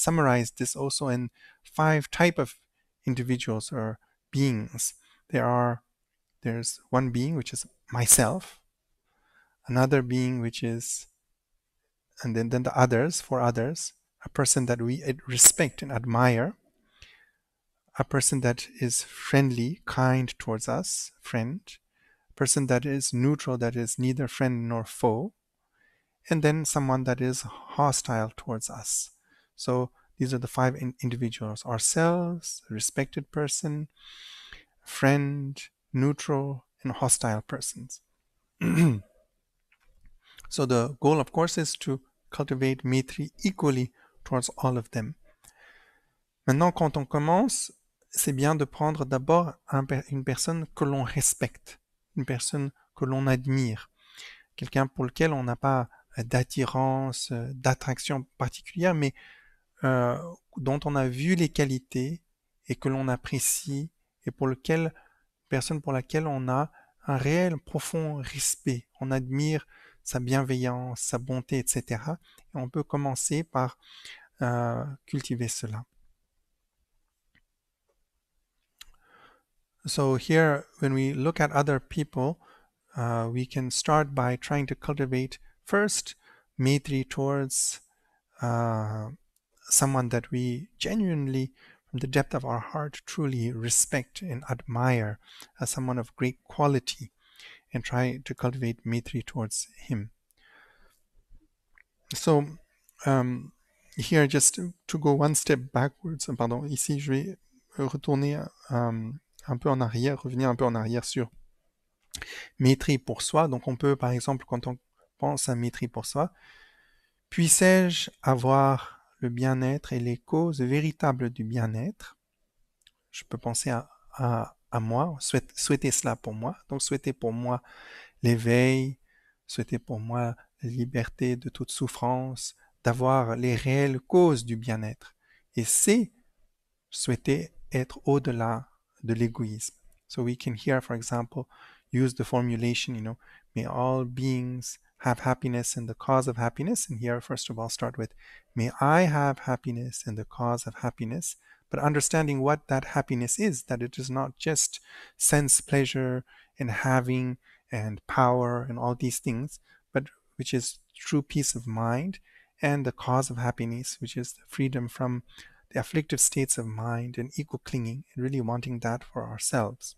this also in five type of individuals or beings. There are there's one being which is myself, another being which is, and then, then the others for others, a person that we respect and admire, a person that is friendly, kind towards us, friend, a person that is neutral, that is neither friend nor foe, and then someone that is hostile towards us, So these are the five in individuals ourselves, respected person, friend, neutral, and hostile persons. (clears throat) so the goal, of course, is to cultivate Maitri equally towards all of them. Maintenant, quand on commence, c'est bien de prendre d'abord une personne que l'on respecte, une personne que l'on admire, quelqu'un pour lequel on n'a pas euh, d'attirance, euh, d'attraction particulière, mais euh, dont on a vu les qualités et que l'on apprécie et pour lequel, personne pour laquelle on a un réel, profond respect. On admire sa bienveillance, sa bonté, etc. Et on peut commencer par euh, cultiver cela. So here, when we look at other people, uh, we can start by trying to cultivate first Maitri towards uh, someone that we genuinely, from the depth of our heart, truly respect and admire as someone of great quality and try to cultivate Maitri towards him. So, um, here, just to, go one step backwards, uh, pardon, ici je vais retourner um, un peu en arrière, revenir un peu en arrière sur maîtrise pour soi. Donc on peut, par exemple, quand on pense à maîtrise pour soi, puissais-je avoir le bien-être et les causes véritables du bien-être. Je peux penser à, moi, souhaiter, cela pour moi. Donc souhaiter pour moi l'éveil, souhaiter pour moi la liberté de toute souffrance, d'avoir les réelles causes du bien-être. Et c'est souhaiter être au-delà de l'égoïsme. So we can here, for example, use the formulation, you know, may all beings have happiness and the cause of happiness. And here, first of all, start with, may I have happiness and the cause of happiness. But understanding what that happiness is, that it is not just sense pleasure and having and power and all these things, but which is true peace of mind and the cause of happiness, which is the freedom from the afflictive states of mind and ego clinging and really wanting that for ourselves.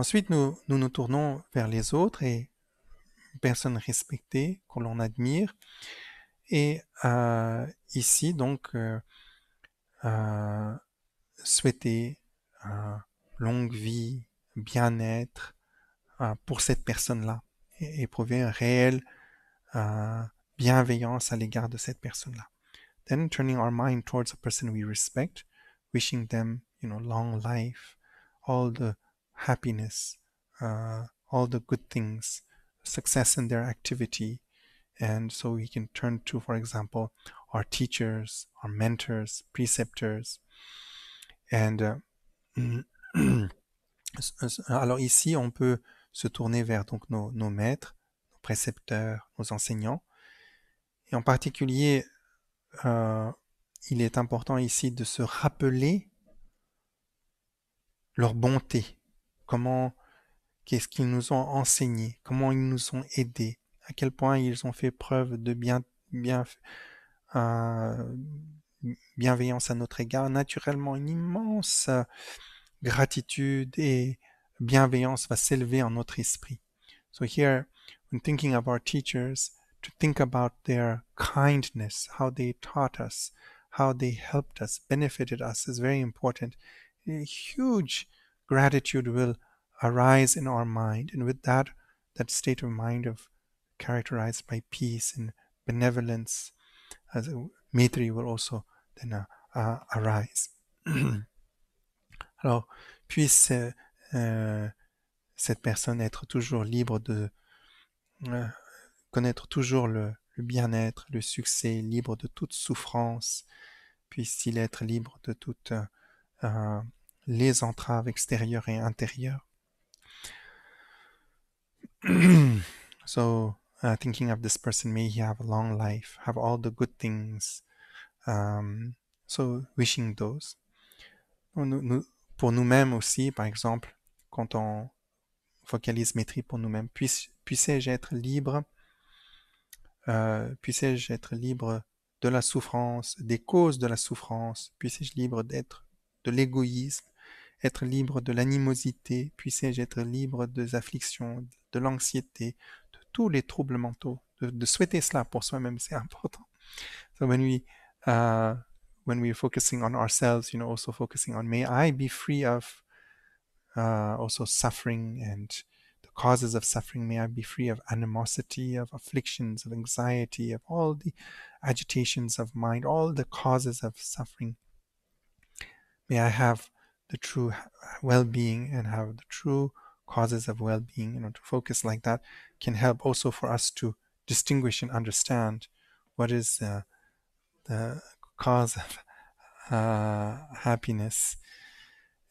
Ensuite, nous, nous tournons vers les autres et personnes respectées que l'on admire. Et euh, ici, donc, euh, euh, souhaiter longue vie, bien-être pour cette personne-là et éprouver un réel bienveillance à l'égard de cette personne-là. Then turning our mind towards a person we respect, wishing them, you know, long life, all the happiness, uh, all the good things, success in their activity. And so we can turn to, for example, our teachers, our mentors, preceptors. And uh, (clears throat) alors ici, on peut se tourner vers donc nos, nos maîtres, nos précepteurs, nos enseignants. Et en particulier, euh, il est important ici de se rappeler leur bonté, comment, qu'est-ce qu'ils nous ont enseigné, comment ils nous ont aidés, à quel point ils ont fait preuve de euh, bienveillance à notre égard, naturellement une immense euh, gratitude et bienveillance va s'élever en notre esprit. So here, when thinking of our teachers, to think about their kindness, how they taught us, how they helped us, benefited us is very important. A huge gratitude will arise in our mind. And with that, that state of mind of characterized by peace and benevolence, as Maitri will also then uh, uh, arise. (clears throat) Alors, puisse euh, euh, cette personne être toujours libre de euh, connaître toujours le, le bien-être, le succès, libre de toute souffrance, puisse-t-il être libre de toute les entraves extérieures et intérieures. (clears throat) so, uh, thinking of this person, may he have a long life, have all the good things. Um, so, wishing those. Nous, nous, pour nous-mêmes aussi, par exemple, quand on focalise maîtrise pour nous-mêmes, puissais-je être libre, euh, je être libre de la souffrance, des causes de la souffrance, puissais-je libre d'être de l'égoïsme, être libre de l'animosité, puissé-je être libre des afflictions, de l'anxiété, de tous les troubles mentaux. De, de souhaiter cela pour soi-même, c'est (laughs) important. So when we uh, when we're focusing on ourselves, you know, also focusing on may I be free of uh, also suffering and the causes of suffering. May I be free of animosity, of afflictions, of anxiety, of all the agitations of mind, all the causes of suffering. May I have the true well-being and how the true causes of well-being you know to focus like that can help also for us to distinguish and understand what is uh, the cause of uh, happiness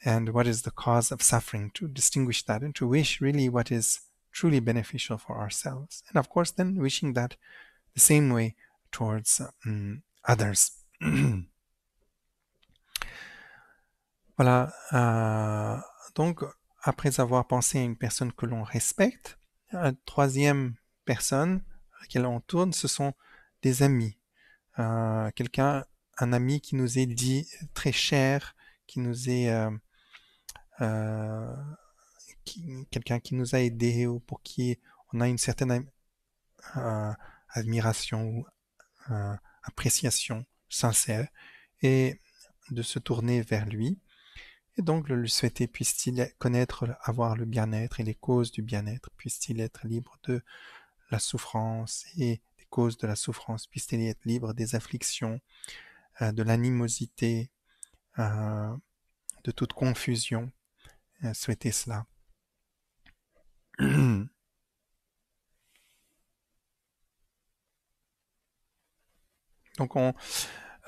and what is the cause of suffering to distinguish that and to wish really what is truly beneficial for ourselves and of course then wishing that the same way towards um, others (clears throat) Voilà, euh, donc après avoir pensé à une personne que l'on respecte, une troisième personne à laquelle on tourne, ce sont des amis. Euh, Quelqu'un, un ami qui nous est dit très cher, qui nous est... Euh, euh quelqu'un qui nous a aidé ou pour qui on a une certaine euh, admiration ou euh, appréciation sincère et de se tourner vers lui. Et donc le souhaiter puisse-t-il connaître, avoir le bien-être et les causes du bien-être, puisse-t-il être libre de la souffrance et des causes de la souffrance, puisse-t-il être libre des afflictions, euh, de l'animosité, euh, de toute confusion, euh, souhaiter cela. (clears throat) Donc on,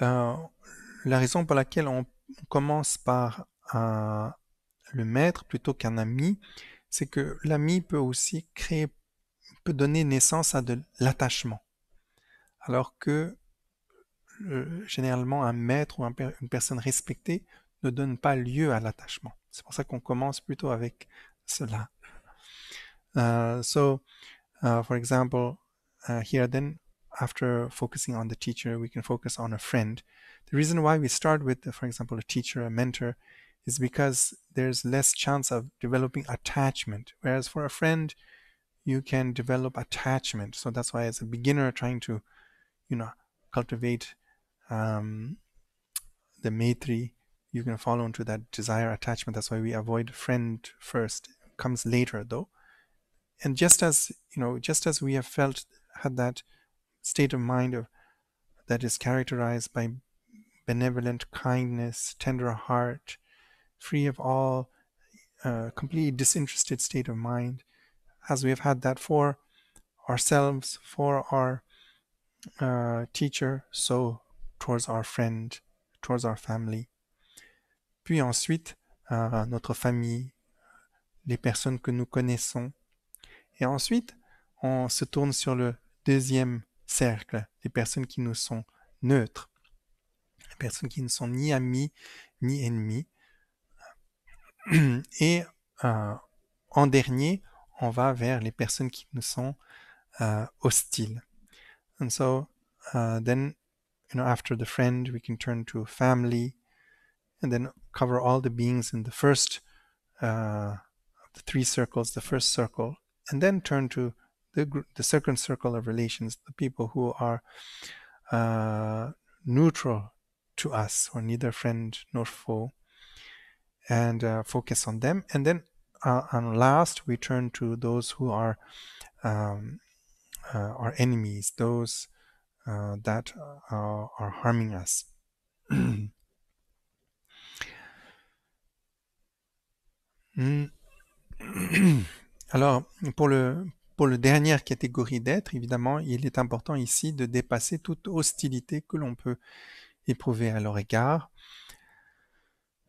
la raison pour laquelle on commence par le maître plutôt qu'un ami, c'est que l'ami peut aussi créer, peut donner naissance à de l'attachement. Alors que généralement un maître ou une personne respectée ne donne pas lieu à l'attachement. C'est pour ça qu'on commence plutôt avec cela. Uh, so, euh, for example, euh, here then, after focusing on the teacher, we can focus on a friend. The reason why we start with, for example, a teacher, a mentor, is because there's less chance of developing attachment. Whereas for a friend, you can develop attachment. So that's why, as a beginner trying to, you know, cultivate um, the Maitri, you can fall into that desire attachment. That's why we avoid friend first. It comes later though. And just as you know, just as we have felt had that state of mind of that is characterized by benevolent kindness, tender heart, free of all uh, completely disinterested state of mind, as we have had that for ourselves, for our uh, teacher, so towards our friend, towards our family. Puis ensuite, euh, notre famille, les personnes que nous connaissons. Et ensuite, on se tourne sur le deuxième cercle, les personnes qui nous sont neutres, les personnes qui ne sont ni amis ni ennemis, (clears throat) Et euh, en dernier, on va vers les personnes qui nous sont euh, hostiles. And so uh, then, you know, after the friend, we can turn to family and then cover all the beings in the first uh, the three circles, the first circle, and then turn to the, the second circle of relations, the people who are uh, neutral to us, or neither friend nor foe, and uh, focus on them. And then uh, and last, we turn to those who are um, uh, our enemies, those uh, that are harming us. (clears throat) Hmm. (clears throat) Alors, pour, pour la dernière catégorie d'êtres, évidemment, il est important ici de dépasser toute hostilité que l'on peut éprouver à leur égard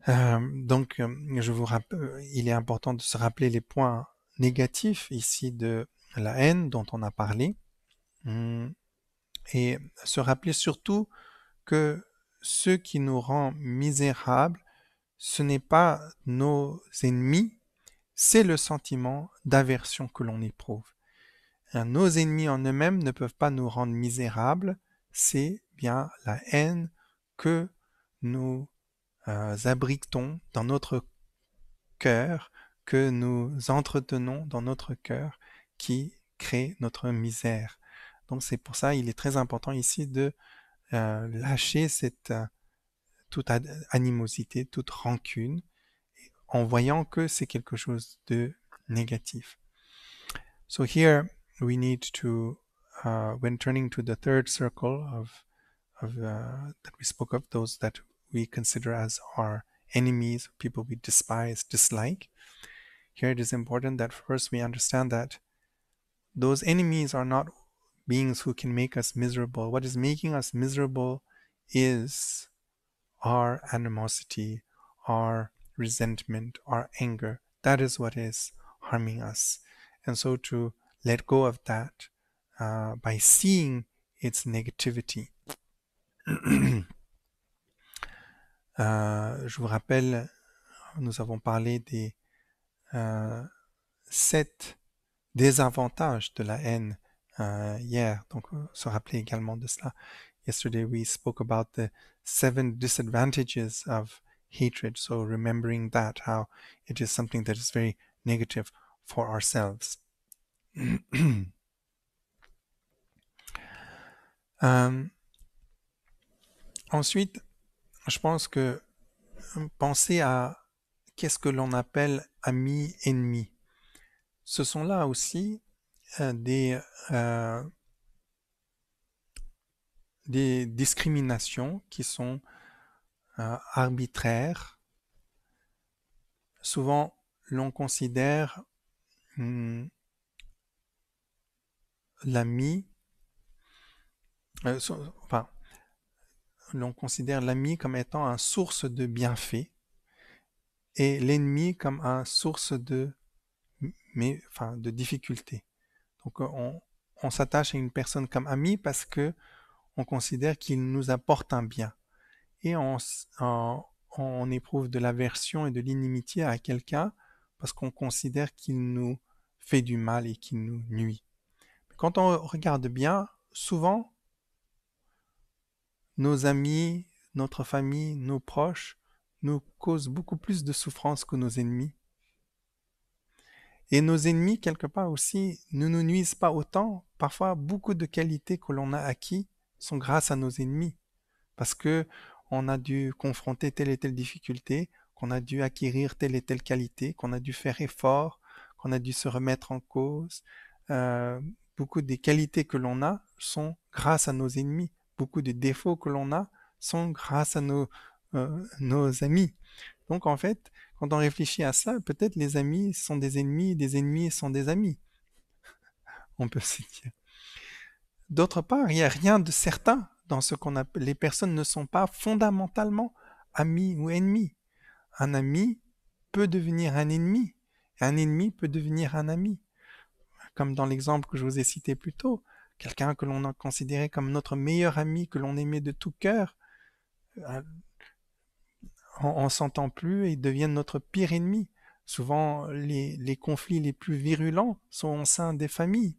euh, donc, euh, je vous euh, il est important de se rappeler les points négatifs ici de la haine dont on a parlé, hum, et se rappeler surtout que ce qui nous rend misérables, ce n'est pas nos ennemis, c'est le sentiment d'aversion que l'on éprouve. Nos ennemis en eux-mêmes ne peuvent pas nous rendre misérables, c'est bien la haine que nous euh, abritons dans notre cœur, que nous entretenons dans notre cœur, qui crée notre misère. Donc c'est pour ça il est très important ici de euh, lâcher cette euh, toute animosité, toute rancune, en voyant que c'est quelque chose de négatif. So here we need to, uh, when turning to the third circle of, of uh, that we spoke of, those that we consider as our enemies, people we despise, dislike. Here it is important that first we understand that those enemies are not beings who can make us miserable. What is making us miserable is our animosity, our resentment, our anger. That is what is harming us. And so to let go of that uh, by seeing its negativity. (clears throat) Euh, je vous rappelle, nous avons parlé des euh, sept désavantages de la haine euh, hier, donc euh, se rappeler également de cela. Yesterday we spoke about the seven disadvantages of hatred, so remembering that, how it is something that is very negative for ourselves. (clears throat) um, ensuite, je pense que euh, penser à qu'est-ce que l'on appelle ami ennemi. Ce sont là aussi euh, des, euh, des discriminations qui sont arbitraires. Souvent, l'on considère hmm, l'ami, enfin, l'on considère l'ami comme étant un source de bienfaits et l'ennemi comme un source de, mais, difficultés. Donc on, s'attache à une personne comme ami parce que on considère qu'il nous apporte un bien. Et on, on éprouve de l'aversion et de l'inimitié à quelqu'un parce qu'on considère qu'il nous fait du mal et qu'il nous nuit. Quand on regarde bien, souvent, nos amis, notre famille, nos proches nous causent beaucoup plus de souffrance que nos ennemis. Et nos ennemis, quelque part aussi, ne nous nuisent pas autant. Parfois, beaucoup de qualités que l'on a acquises sont grâce à nos ennemis. Parce que on a dû confronter telle et telle difficulté, qu'on a dû acquérir telle et telle qualité, qu'on a dû faire effort, qu'on a dû se remettre en cause. Euh, beaucoup des qualités que l'on a sont grâce à nos ennemis beaucoup de défauts que l'on a sont grâce à nos, euh, nos amis. Donc en fait, quand on réfléchit à ça, peut-être les amis sont des ennemis, des ennemis sont des amis. (laughs) on peut se dire. D'autre part, il n'y a rien de certain dans ce qu'on appelle. Les personnes ne sont pas fondamentalement amis ou ennemis. Un ami peut devenir un ennemi. Un ennemi peut devenir un ami. Comme dans l'exemple que je vous ai cité plus tôt, quelqu'un que l'on a considéré comme notre meilleur ami, que l'on aimait de tout cœur, on, euh, s'entend plus et devient notre pire ennemi. Souvent, les, conflits les plus virulents sont au sein des familles,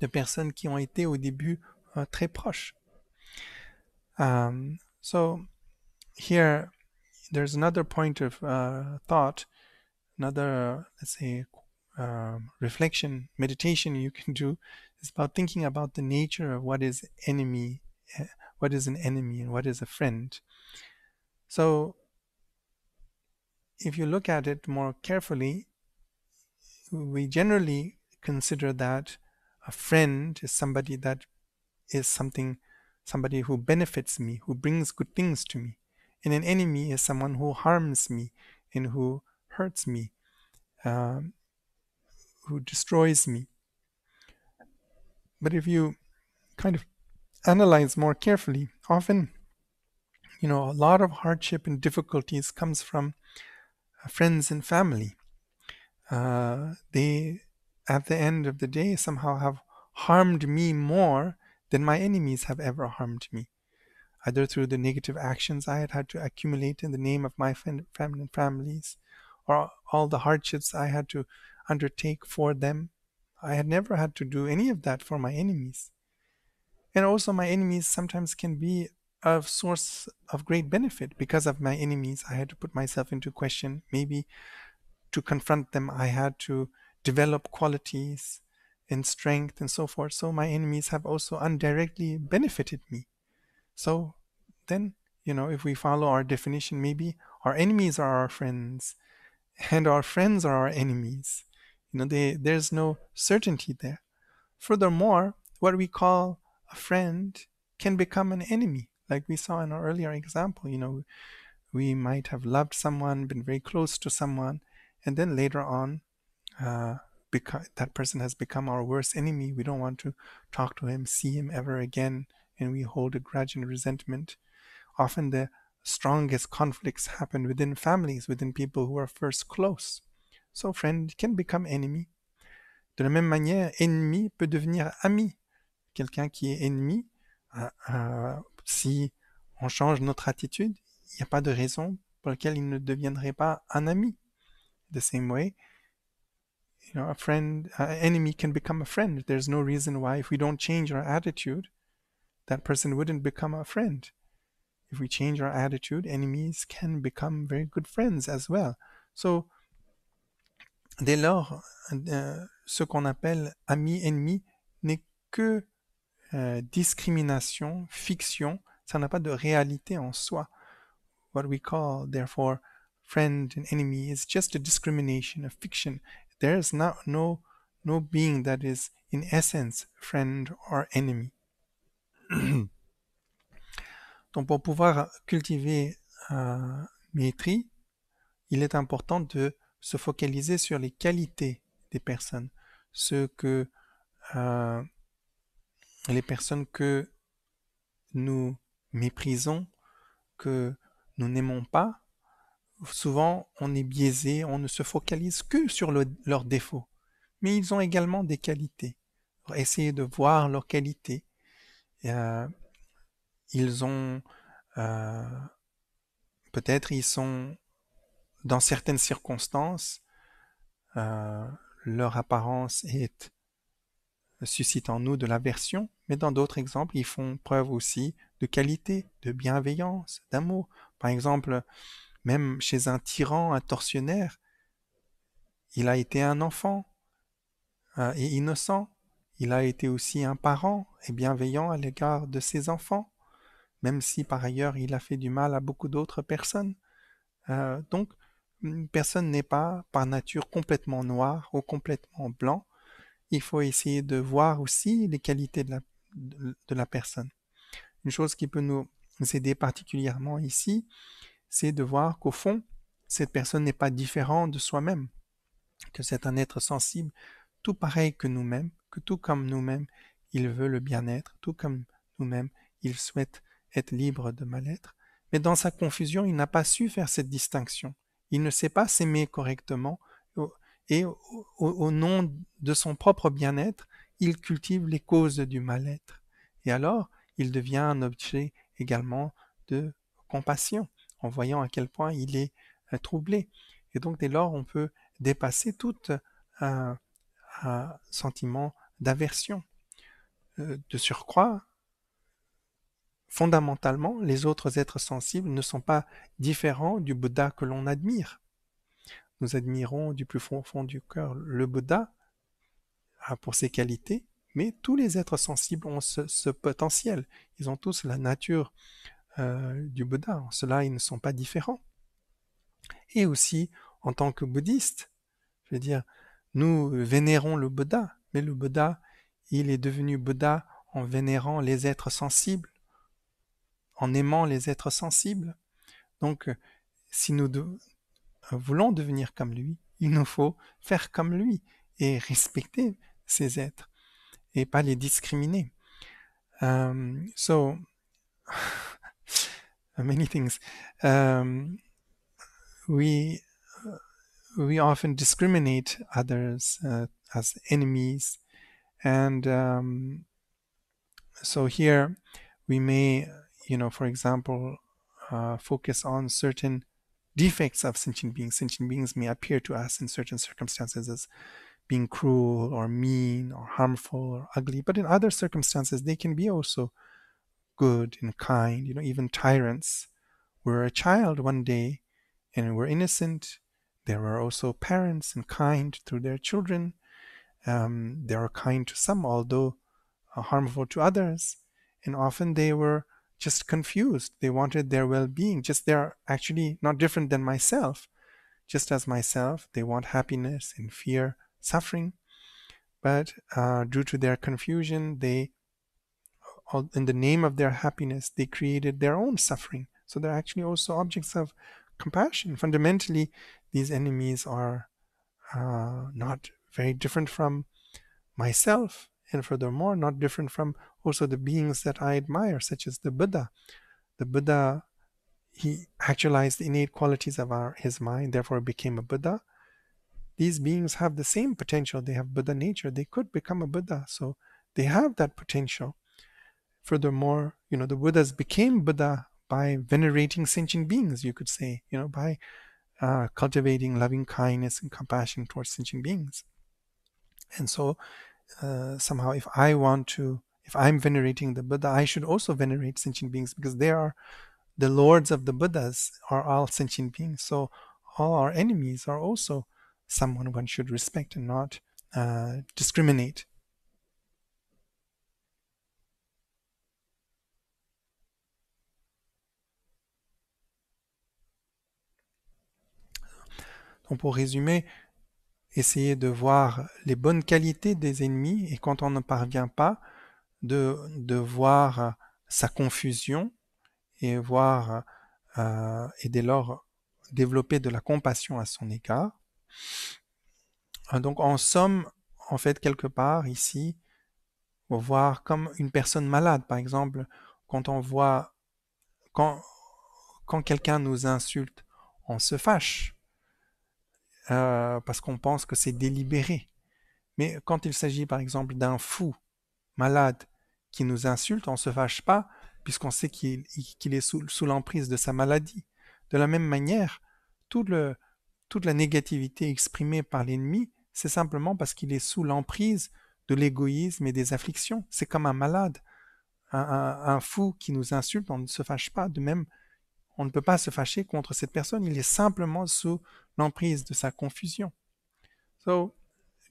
de personnes qui ont été au début euh, très proches. Um, so, here, there's another point of uh, thought, another, let's say, uh, reflection, meditation you can do It's about thinking about the nature of what is enemy, eh, what is an enemy and what is a friend. So if you look at it more carefully, we generally consider that a friend is somebody that is something, somebody who benefits me, who brings good things to me. And an enemy is someone who harms me and who hurts me, um, who destroys me. But if you kind of analyze more carefully, often, you know, a lot of hardship and difficulties comes from uh, friends and family. Uh, they, at the end of the day, somehow have harmed me more than my enemies have ever harmed me, either through the negative actions I had had to accumulate in the name of my family and families, or all the hardships I had to undertake for them, I had never had to do any of that for my enemies. And also, my enemies sometimes can be a source of great benefit. Because of my enemies, I had to put myself into question. Maybe to confront them, I had to develop qualities and strength and so forth. So, my enemies have also indirectly benefited me. So, then, you know, if we follow our definition, maybe our enemies are our friends and our friends are our enemies. You know, they, there's no certainty there. Furthermore, what we call a friend can become an enemy, like we saw in our earlier example. You know, we might have loved someone, been very close to someone, and then later on, uh, because that person has become our worst enemy. We don't want to talk to him, see him ever again, and we hold a grudge and resentment. Often the strongest conflicts happen within families, within people who are first close. So friend can become enemy. De la même manière, ennemi peut devenir ami. Quelqu'un qui est ennemi, euh, euh, si on change notre attitude, il n'y a pas de raison pour laquelle il ne deviendrait pas un ami. la même way, you know, a friend, an uh, enemy can become a friend. There's no reason why, if we don't change our attitude, that person wouldn't become a friend. If we change our attitude, enemies can become very good friends as well. So Dès lors, euh, ce qu'on appelle ami-ennemi n'est que euh, discrimination, fiction, ça n'a pas de réalité en soi. What we call, therefore, friend and enemy is just a discrimination, a fiction. There is not, no, no being that is, in essence, friend or enemy. (clears throat) Donc, pour pouvoir cultiver euh, maîtrise, il est important de se focaliser sur les qualités des personnes, ce que euh, les personnes que nous méprisons, que nous n'aimons pas, souvent on est biaisé, on ne se focalise que sur leurs défauts. Mais ils ont également des qualités. Essayez de voir leurs qualités. Euh, ils ont euh, peut-être ils sont dans certaines circonstances, euh, leur apparence suscite en nous de l'aversion, mais dans d'autres exemples, ils font preuve aussi de qualité, de bienveillance, d'amour. Par exemple, même chez un tyran, un tortionnaire, il a été un enfant euh, et innocent. Il a été aussi un parent et bienveillant à l'égard de ses enfants, même si par ailleurs il a fait du mal à beaucoup d'autres personnes. Euh, donc, une personne n'est pas par nature complètement noire ou complètement blanc. Il faut essayer de voir aussi les qualités de la, de la personne. Une chose qui peut nous aider particulièrement ici, c'est de voir qu'au fond, cette personne n'est pas différente de soi-même, que c'est un être sensible, tout pareil que nous-mêmes, que tout comme nous-mêmes, il veut le bien-être, tout comme nous-mêmes, il souhaite être libre de mal-être. Mais dans sa confusion, il n'a pas su faire cette distinction il ne sait pas s'aimer correctement et au, nom de son propre bien-être, il cultive les causes du mal-être. Et alors, il devient un objet également de compassion, en voyant à quel point il est euh, troublé. Et donc, dès lors, on peut dépasser tout un sentiment d'aversion. Euh, de surcroît, Fondamentalement, les autres êtres sensibles ne sont pas différents du Bouddha que l'on admire. Nous admirons du plus profond du cœur le Bouddha hein, pour ses qualités, mais tous les êtres sensibles ont ce, potentiel. Ils ont tous la nature euh, du Bouddha. En cela, ils ne sont pas différents. Et aussi, en tant que bouddhiste, je veux dire, nous vénérons le Bouddha, mais le Bouddha, il est devenu Bouddha en vénérant les êtres sensibles en aimant les êtres sensibles. Donc, euh, si nous euh, voulons devenir comme lui, il nous faut faire comme lui et respecter ces êtres et pas les discriminer. Um, so, (laughs) many things. Um, we uh, we often discriminate others uh, as enemies, and um, so here we may you know, for example, uh, focus on certain defects of sentient beings. Sentient beings may appear to us in certain circumstances as being cruel or mean or harmful or ugly, but in other circumstances, they can be also good and kind, you know, even tyrants. We were a child one day and we were innocent. There were also parents and kind through their children. Um, they were kind to some, although uh, harmful to others. And often they were just confused. They wanted their well being. Just they're actually not different than myself. Just as myself, they want happiness and fear, suffering. But uh, due to their confusion, they, in the name of their happiness, they created their own suffering. So they're actually also objects of compassion. Fundamentally, these enemies are uh, not very different from myself and furthermore not different from also the beings that I admire, such as the Buddha. The Buddha, he actualized the innate qualities of our, his mind, therefore became a Buddha. These beings have the same potential. They have Buddha nature. They could become a Buddha, so they have that potential. Furthermore, you know, the Buddhas became Buddha by venerating sentient beings, you could say, you know, by uh, cultivating loving kindness and compassion towards sentient beings. And so uh, somehow if I want to, if I'm venerating the Buddha, I should also venerate sentient beings because they are the lords of the Buddhas are all sentient beings. So all our enemies are also someone one should respect and not uh, discriminate. Donc pour résumer, essayer de voir les bonnes qualités des ennemis et quand on ne parvient pas, de, voir euh, sa confusion et voir euh, euh, et dès lors développer de la compassion à son égard. Donc en somme, en fait, quelque part ici, on voir comme une personne malade, par exemple, quand on voit, quand quelqu'un nous insulte, on se fâche. Euh, parce qu'on pense que c'est délibéré. Mais quand il s'agit par exemple d'un fou malade qui nous insulte, on ne se fâche pas puisqu'on sait qu'il est sous, l'emprise de sa maladie. De la même manière, toute la négativité exprimée par l'ennemi, c'est simplement parce qu'il est sous l'emprise de l'égoïsme et des afflictions. C'est comme un malade, un, fou qui nous insulte, on ne se fâche pas. De même, on ne peut pas se fâcher contre cette personne, il est simplement sous l'emprise de sa confusion. So,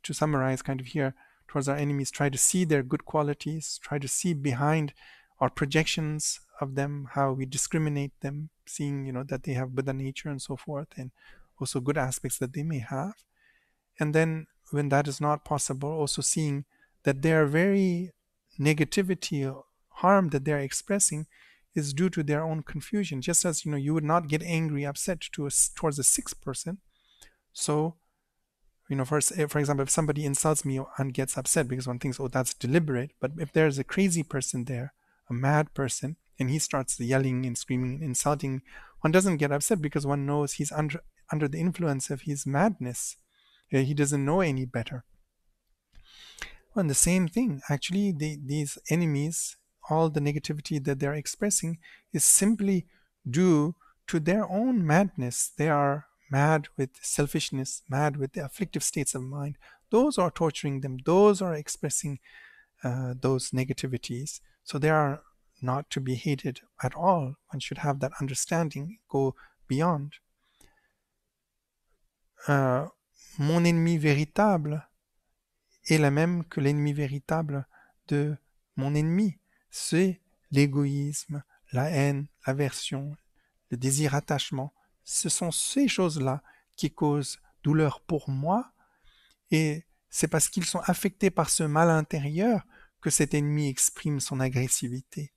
to summarize kind of here, towards our enemies, try to see their good qualities, try to see behind our projections of them, how we discriminate them, seeing, you know, that they have Buddha nature and so forth, and also good aspects that they may have. And then when that is not possible, also seeing that their very negativity, harm that they're expressing is due to their own confusion. Just as you know, you would not get angry, upset to a, towards a sixth person. So, you know, for eh, for example, if somebody insults me and gets upset because one thinks, oh, that's deliberate. But if there's a crazy person there, a mad person, and he starts yelling and screaming and insulting, one doesn't get upset because one knows he's under under the influence of his madness. Eh, he doesn't know any better. And the same thing, actually, the, these enemies all the negativity that they're expressing is simply due to their own madness. They are mad with selfishness, mad with the afflictive states of mind. Those are torturing them. Those are expressing uh, those negativities. So they are not to be hated at all. One should have that understanding, go beyond. Euh, mon ennemi véritable est la même que l'ennemi véritable de mon ennemi. c'est l'égoïsme, la haine, l'aversion, le désir attachement. Ce sont ces choses-là qui causent douleur pour moi et c'est parce qu'ils sont affectés par ce mal intérieur que cet ennemi exprime son agressivité.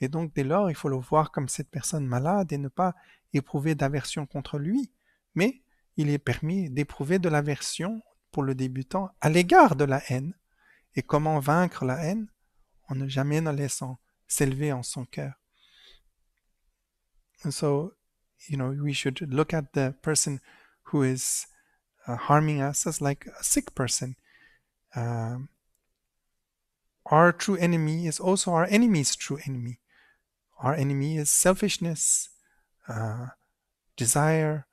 Et donc dès lors, il faut le voir comme cette personne malade et ne pas éprouver d'aversion contre lui. Mais il est permis d'éprouver de l'aversion pour le débutant à l'égard de la haine. Et comment vaincre la haine en ne jamais laissant s'élever en son cœur. And so, you know, we should look at the person who is uh, harming us as like a sick person. Um, our true enemy is also our enemy's true enemy. Our enemy is selfishness, uh, desire,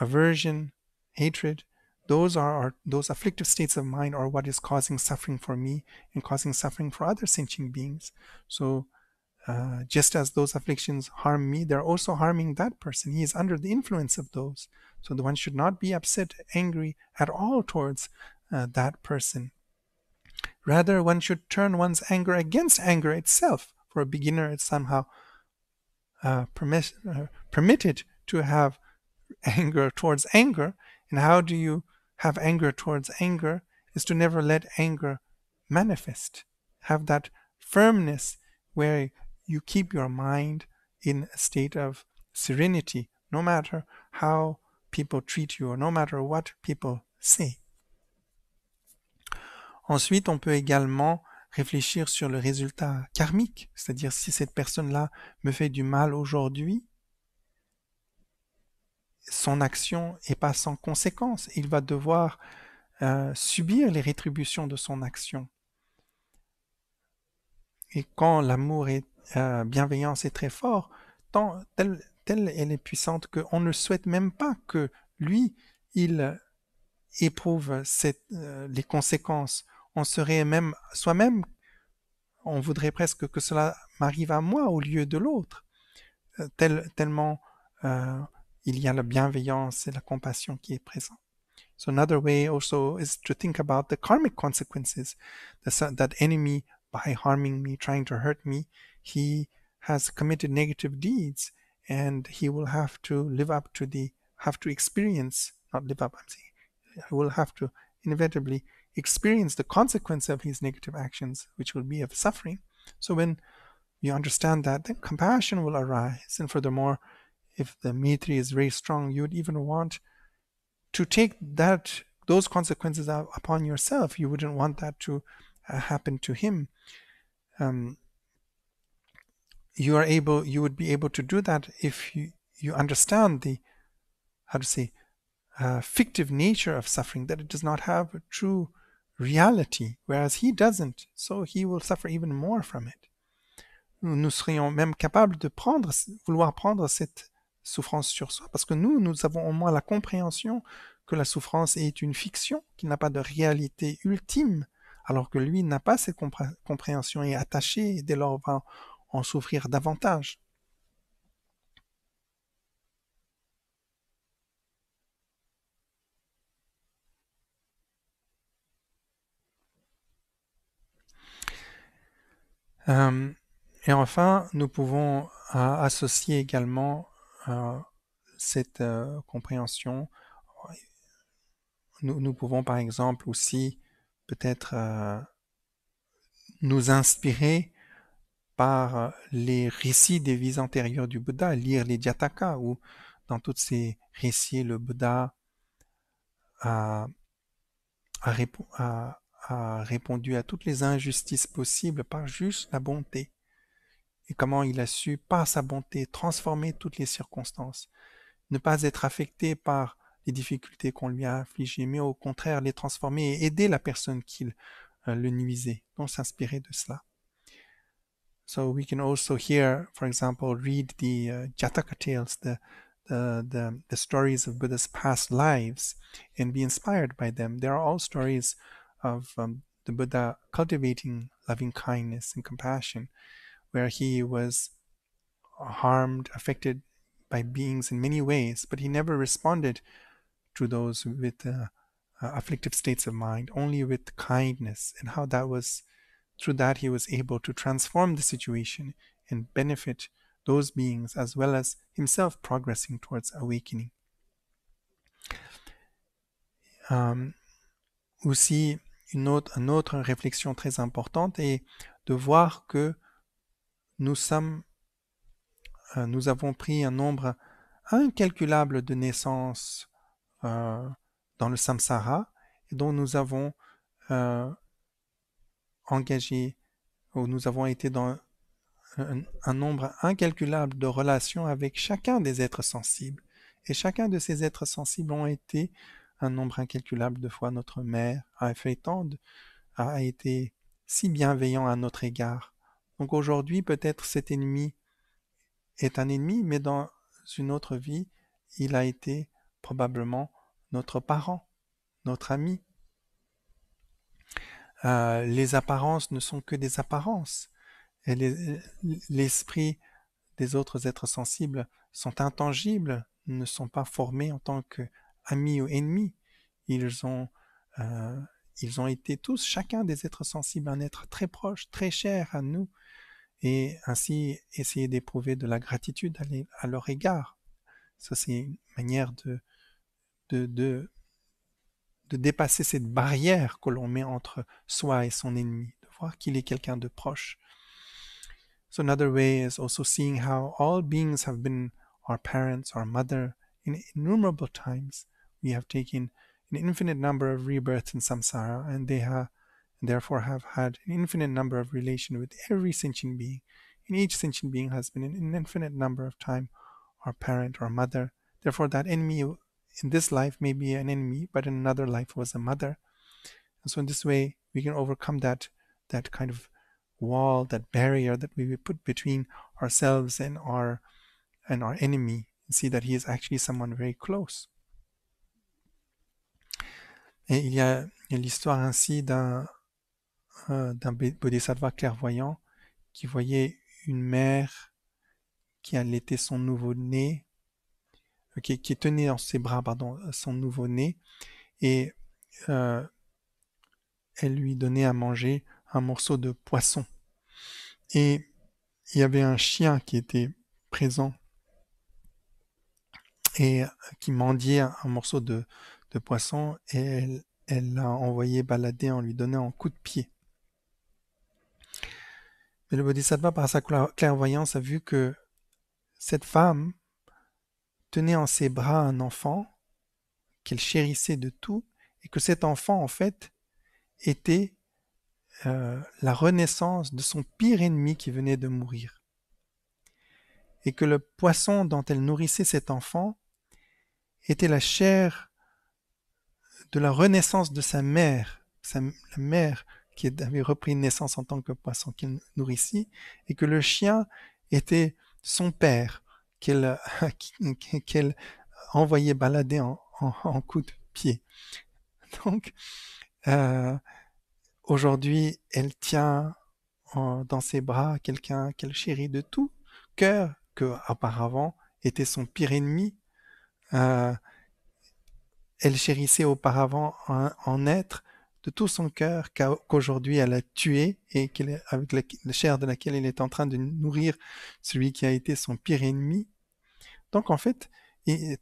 aversion, hatred. Those are our, those afflictive states of mind are what is causing suffering for me and causing suffering for other sentient beings. So uh, just as those afflictions harm me, they're also harming that person. He is under the influence of those. So the one should not be upset, angry at all towards uh, that person. Rather, one should turn one's anger against anger itself. For a beginner, it's somehow uh, permis- uh, permitted to have anger towards anger. And how do you have anger towards anger is to never let anger manifest. Have that firmness where you keep your mind in a state of serenity, no matter how people treat you or no matter what people say. Ensuite, on peut également réfléchir sur le résultat karmique, c'est-à-dire si cette personne-là me fait du mal aujourd'hui, son action n'est pas sans conséquence. Il va devoir euh, subir les rétributions de son action. Et quand l'amour et la euh, bienveillance est très fort, tant, telle, elle est puissante qu'on ne souhaite même pas que lui, il éprouve euh, les conséquences. On serait même soi-même, on voudrait presque que cela m'arrive à moi au lieu de l'autre. Tel, tellement il y a la bienveillance et la compassion qui est So another way also is to think about the karmic consequences. that that enemy, by harming me, trying to hurt me, he has committed negative deeds and he will have to live up to the, have to experience, not live up, I'm saying, he will have to inevitably experience the consequence of his negative actions, which will be of suffering. So when you understand that, then compassion will arise. And furthermore, if the mitri is very strong, you would even want to take that those consequences upon yourself. You wouldn't want that to uh, happen to him. Um, you are able, you would be able to do that if you, you understand the, how to say, uh, fictive nature of suffering, that it does not have a true reality, whereas he doesn't, so he will suffer even more from it. Nous, serions même capables de prendre, vouloir prendre cette souffrance sur soi, parce que nous, nous avons au moins la compréhension que la souffrance est une fiction, qui n'a pas de réalité ultime, alors que lui n'a pas cette compréhension et est attaché, et dès lors va en souffrir davantage. Euh, et enfin, nous pouvons euh, associer également cette euh, compréhension, nous, pouvons par exemple aussi peut-être euh, nous inspirer par euh, les récits des vies antérieures du Bouddha, lire les Jataka, où dans tous ces récits, le Bouddha a répondu à toutes les injustices possibles par juste la bonté et comment il a su, par sa bonté, transformer toutes les circonstances, ne pas être affecté par les difficultés qu'on lui a infligées, mais au contraire les transformer et aider la personne qui euh, le nuisait, donc s'inspirer de cela. So we can also here, for example, read the uh, Jataka tales, the, the, the, stories of Buddha's past lives, and be inspired by them. They are all stories of um, the Buddha cultivating loving kindness and compassion. where he was harmed, affected by beings in many ways, but he never responded to those with uh, uh, afflictive states of mind, only with kindness, and how that was through that he was able to transform the situation and benefit those beings as well as himself progressing towards awakening. Um, aussi, une autre, une autre réflexion très importante est de voir que nous sommes, euh, nous avons pris un nombre incalculable de naissances euh, dans le samsara et dont nous avons euh, engagé ou nous avons été dans un, nombre incalculable de relations avec chacun des êtres sensibles. Et chacun de ces êtres sensibles ont été un nombre incalculable de fois notre mère a fait tendre, a été si bienveillant à notre égard donc aujourd'hui, peut-être cet ennemi est un ennemi, mais dans une autre vie, il a été probablement notre parent, notre ami. Euh, les apparences ne sont que des apparences. Et l'esprit des autres êtres sensibles sont intangibles, ne sont pas formés en tant qu'amis ou ennemis. Ils ont euh, ils ont été tous, chacun des êtres sensibles, un être très proche, très cher à nous, et ainsi essayer d'éprouver de la gratitude à, leur égard. Ça, c'est une manière de, de, de, de dépasser cette barrière que l'on met entre soi et son ennemi, de voir qu'il est quelqu'un de proche. So another way is also seeing how all beings have been our parents, our mother. In innumerable times, we have taken an infinite number of rebirths in samsara and they have therefore have had an infinite number of relation with every sentient being and each sentient being has been in an infinite number of time or parent or mother therefore that enemy in this life may be an enemy but in another life was a mother and so in this way we can overcome that that kind of wall that barrier that we put between ourselves and our and our enemy and see that he is actually someone very close Et il y a l'histoire ainsi d'un euh, bodhisattva clairvoyant qui voyait une mère qui allaitait son nouveau-né, euh, qui, tenait dans ses bras pardon, son nouveau-né, et euh, elle lui donnait à manger un morceau de poisson. Et il y avait un chien qui était présent et qui mendiait un morceau de, de poisson et elle, l'a envoyé balader en lui donnant un coup de pied. Mais le Bodhisattva, par sa clairvoyance, a vu que cette femme tenait en ses bras un enfant qu'elle chérissait de tout et que cet enfant, en fait, était euh, la renaissance de son pire ennemi qui venait de mourir. Et que le poisson dont elle nourrissait cet enfant était la chair de la renaissance de sa mère, sa, mère qui avait repris naissance en tant que poisson qu'il nourrissait, et que le chien était son père qu'elle (laughs) envoyait balader en, coup de pied. Donc, euh, aujourd'hui, elle tient dans ses bras quelqu'un qu'elle chérit de tout cœur, que auparavant était son pire ennemi. Euh, elle chérissait auparavant en être de tout son cœur qu'aujourd'hui elle a tué et qu'elle, avec la, chair de laquelle elle est en train de nourrir celui qui a été son pire ennemi. Donc en fait,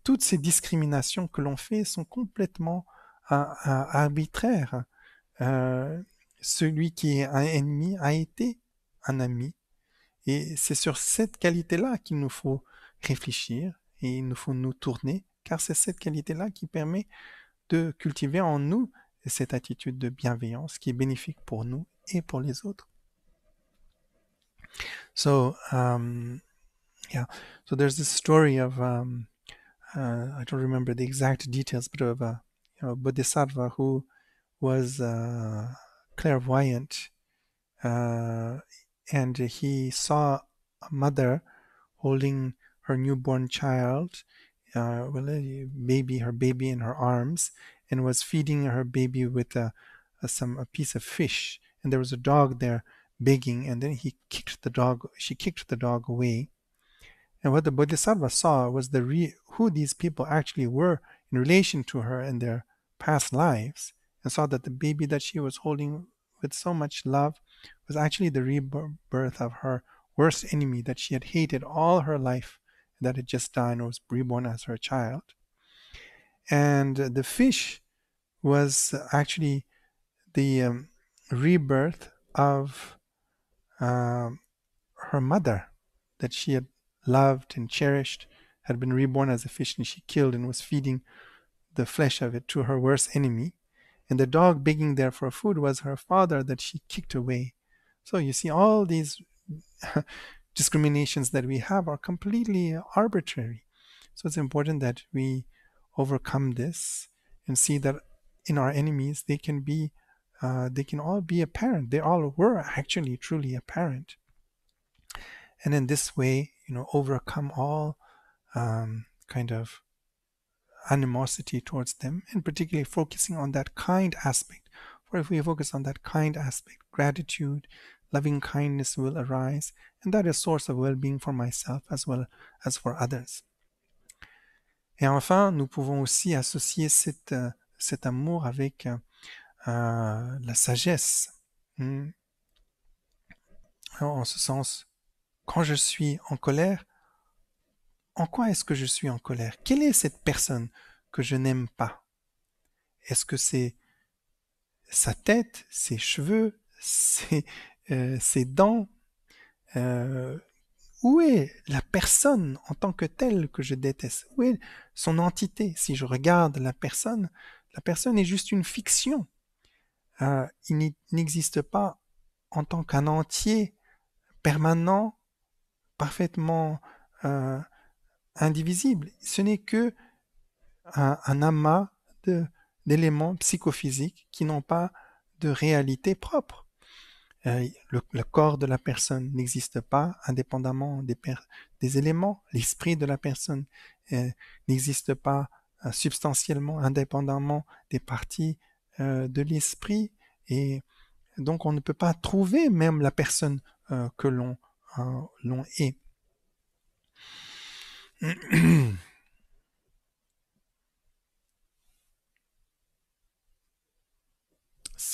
toutes ces discriminations que l'on fait sont complètement euh, euh, arbitraires. Euh, celui qui est un ennemi a été un ami. Et c'est sur cette qualité-là qu'il nous faut réfléchir et il nous faut nous tourner car c'est cette qualité-là qui permet de cultiver en nous cette attitude de bienveillance qui est bénéfique pour nous et pour les autres. So, um, yeah, so there's this story of, um, uh, I don't remember the exact details, but of a uh, you know, bodhisattva who was uh, clairvoyant uh, and he saw a mother holding her newborn child Uh, uh, baby, her baby in her arms, and was feeding her baby with a, a, some a piece of fish. And there was a dog there begging, and then he kicked the dog. She kicked the dog away. And what the Bodhisattva saw was the re, who these people actually were in relation to her in their past lives, and saw that the baby that she was holding with so much love was actually the rebirth of her worst enemy that she had hated all her life that had just died or was reborn as her child. And the fish was actually the um, rebirth of uh, her mother that she had loved and cherished, had been reborn as a fish and she killed and was feeding the flesh of it to her worst enemy. And the dog begging there for food was her father that she kicked away. So you see all these (laughs) discriminations that we have are completely arbitrary. So it's important that we overcome this and see that in our enemies they can be uh, they can all be a parent. They all were actually truly a parent. And in this way, you know, overcome all um, kind of animosity towards them, and particularly focusing on that kind aspect. For if we focus on that kind aspect, gratitude, Et enfin, nous pouvons aussi associer cette, euh, cet amour avec euh, euh, la sagesse. Hmm. En ce sens, quand je suis en colère, en quoi est-ce que je suis en colère Quelle est cette personne que je n'aime pas Est-ce que c'est sa tête, ses cheveux, (laughs) ses, ses euh, c'est euh, où est la personne en tant que telle que je déteste Où est son entité Si je regarde la personne, la personne est juste une fiction. Euh, il n'existe pas en tant qu'un entier permanent, parfaitement indivisible. Ce n'est que un, un amas d'éléments psychophysiques qui n'ont pas de réalité propre. Euh, le, corps de la personne n'existe pas indépendamment des, éléments, l'esprit de la personne euh, n'existe pas euh, substantiellement indépendamment des parties de l'esprit, et donc on ne peut pas trouver même la personne que l'on est. (clears throat)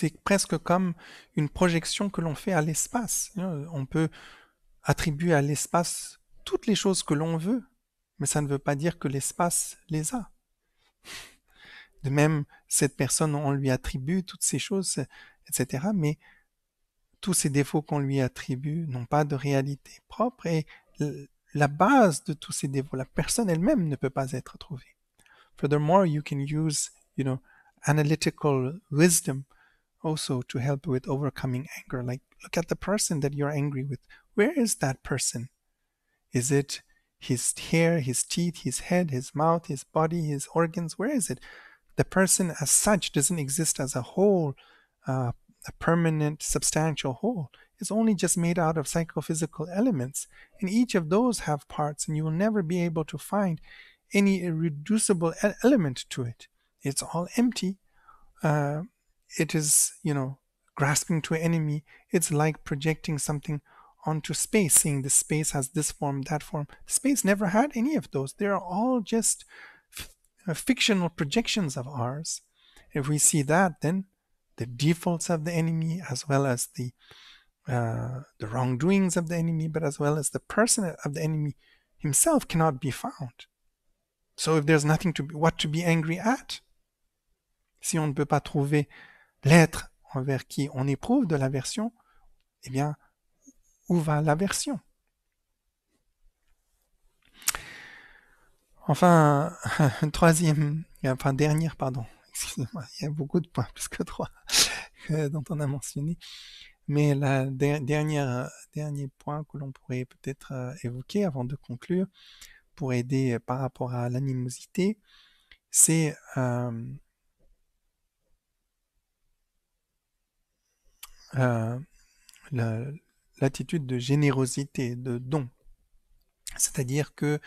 c'est presque comme une projection que l'on fait à l'espace. Hein. On peut attribuer à l'espace toutes les choses que l'on veut, mais ça ne veut pas dire que l'espace les a. De même, cette personne, on lui attribue toutes ces choses, etc. Mais tous ces défauts qu'on lui attribue n'ont pas de réalité propre et la base de tous ces défauts, la personne elle-même ne peut pas être trouvée. Furthermore, you can use, you know, analytical wisdom also to help with overcoming anger. Like, look at the person that you're angry with. Where is that person? Is it his hair, his teeth, his head, his mouth, his body, his organs? Where is it? The person as such doesn't exist as a whole, uh, a permanent, substantial whole. It's only just made out of psychophysical elements. And each of those have parts, and you will never be able to find any irreducible element to it. It's all empty. Uh, it is, you know, grasping to enemy, it's like projecting something onto space, saying this space has this form, that form. Space never had any of those. They are all just uh, fictional projections of ours. If we see that, then the defaults of the enemy, as well as the uh, the wrongdoings of the enemy, but as well as the person of the enemy himself, cannot be found. So, if there's nothing to be, what to be angry at, si on ne peut pas trouver l'être envers qui on éprouve de l'aversion, eh bien, où va l'aversion Enfin, une troisième, enfin dernière, pardon, excusez-moi, il y a beaucoup de points, plus que trois, (laughs) dont on a mentionné. Mais la dernière, dernier point que l'on pourrait peut-être euh, évoquer avant de conclure, pour aider euh, par rapport à l'animosité, c'est euh, l'attitude de générosité, de don. C'est-à-dire que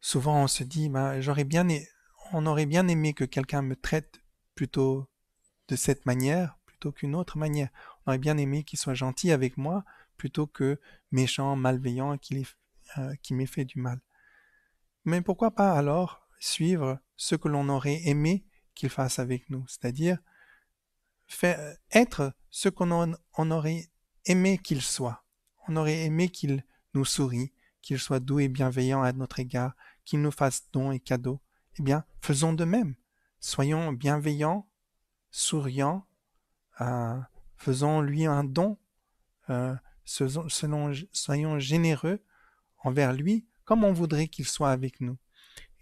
souvent on se dit, bah, j'aurais bien, on aurait bien aimé que quelqu'un me traite plutôt de cette manière, plutôt qu'une autre manière. On aurait bien aimé qu'il soit gentil avec moi, plutôt que méchant, malveillant, qui, qui euh, m'ait fait du mal. Mais pourquoi pas alors suivre ce que l'on aurait aimé qu'il fasse avec nous, c'est-à-dire euh, être ce qu'on aurait aimé qu'il soit. On aurait aimé qu'il nous sourie, qu'il soit doux et bienveillant à notre égard, qu'il nous fasse dons et cadeaux. Eh bien, faisons de même. Soyons bienveillants, souriants, euh, faisons-lui un don, euh, soyons généreux envers lui, comme on voudrait qu'il soit avec nous.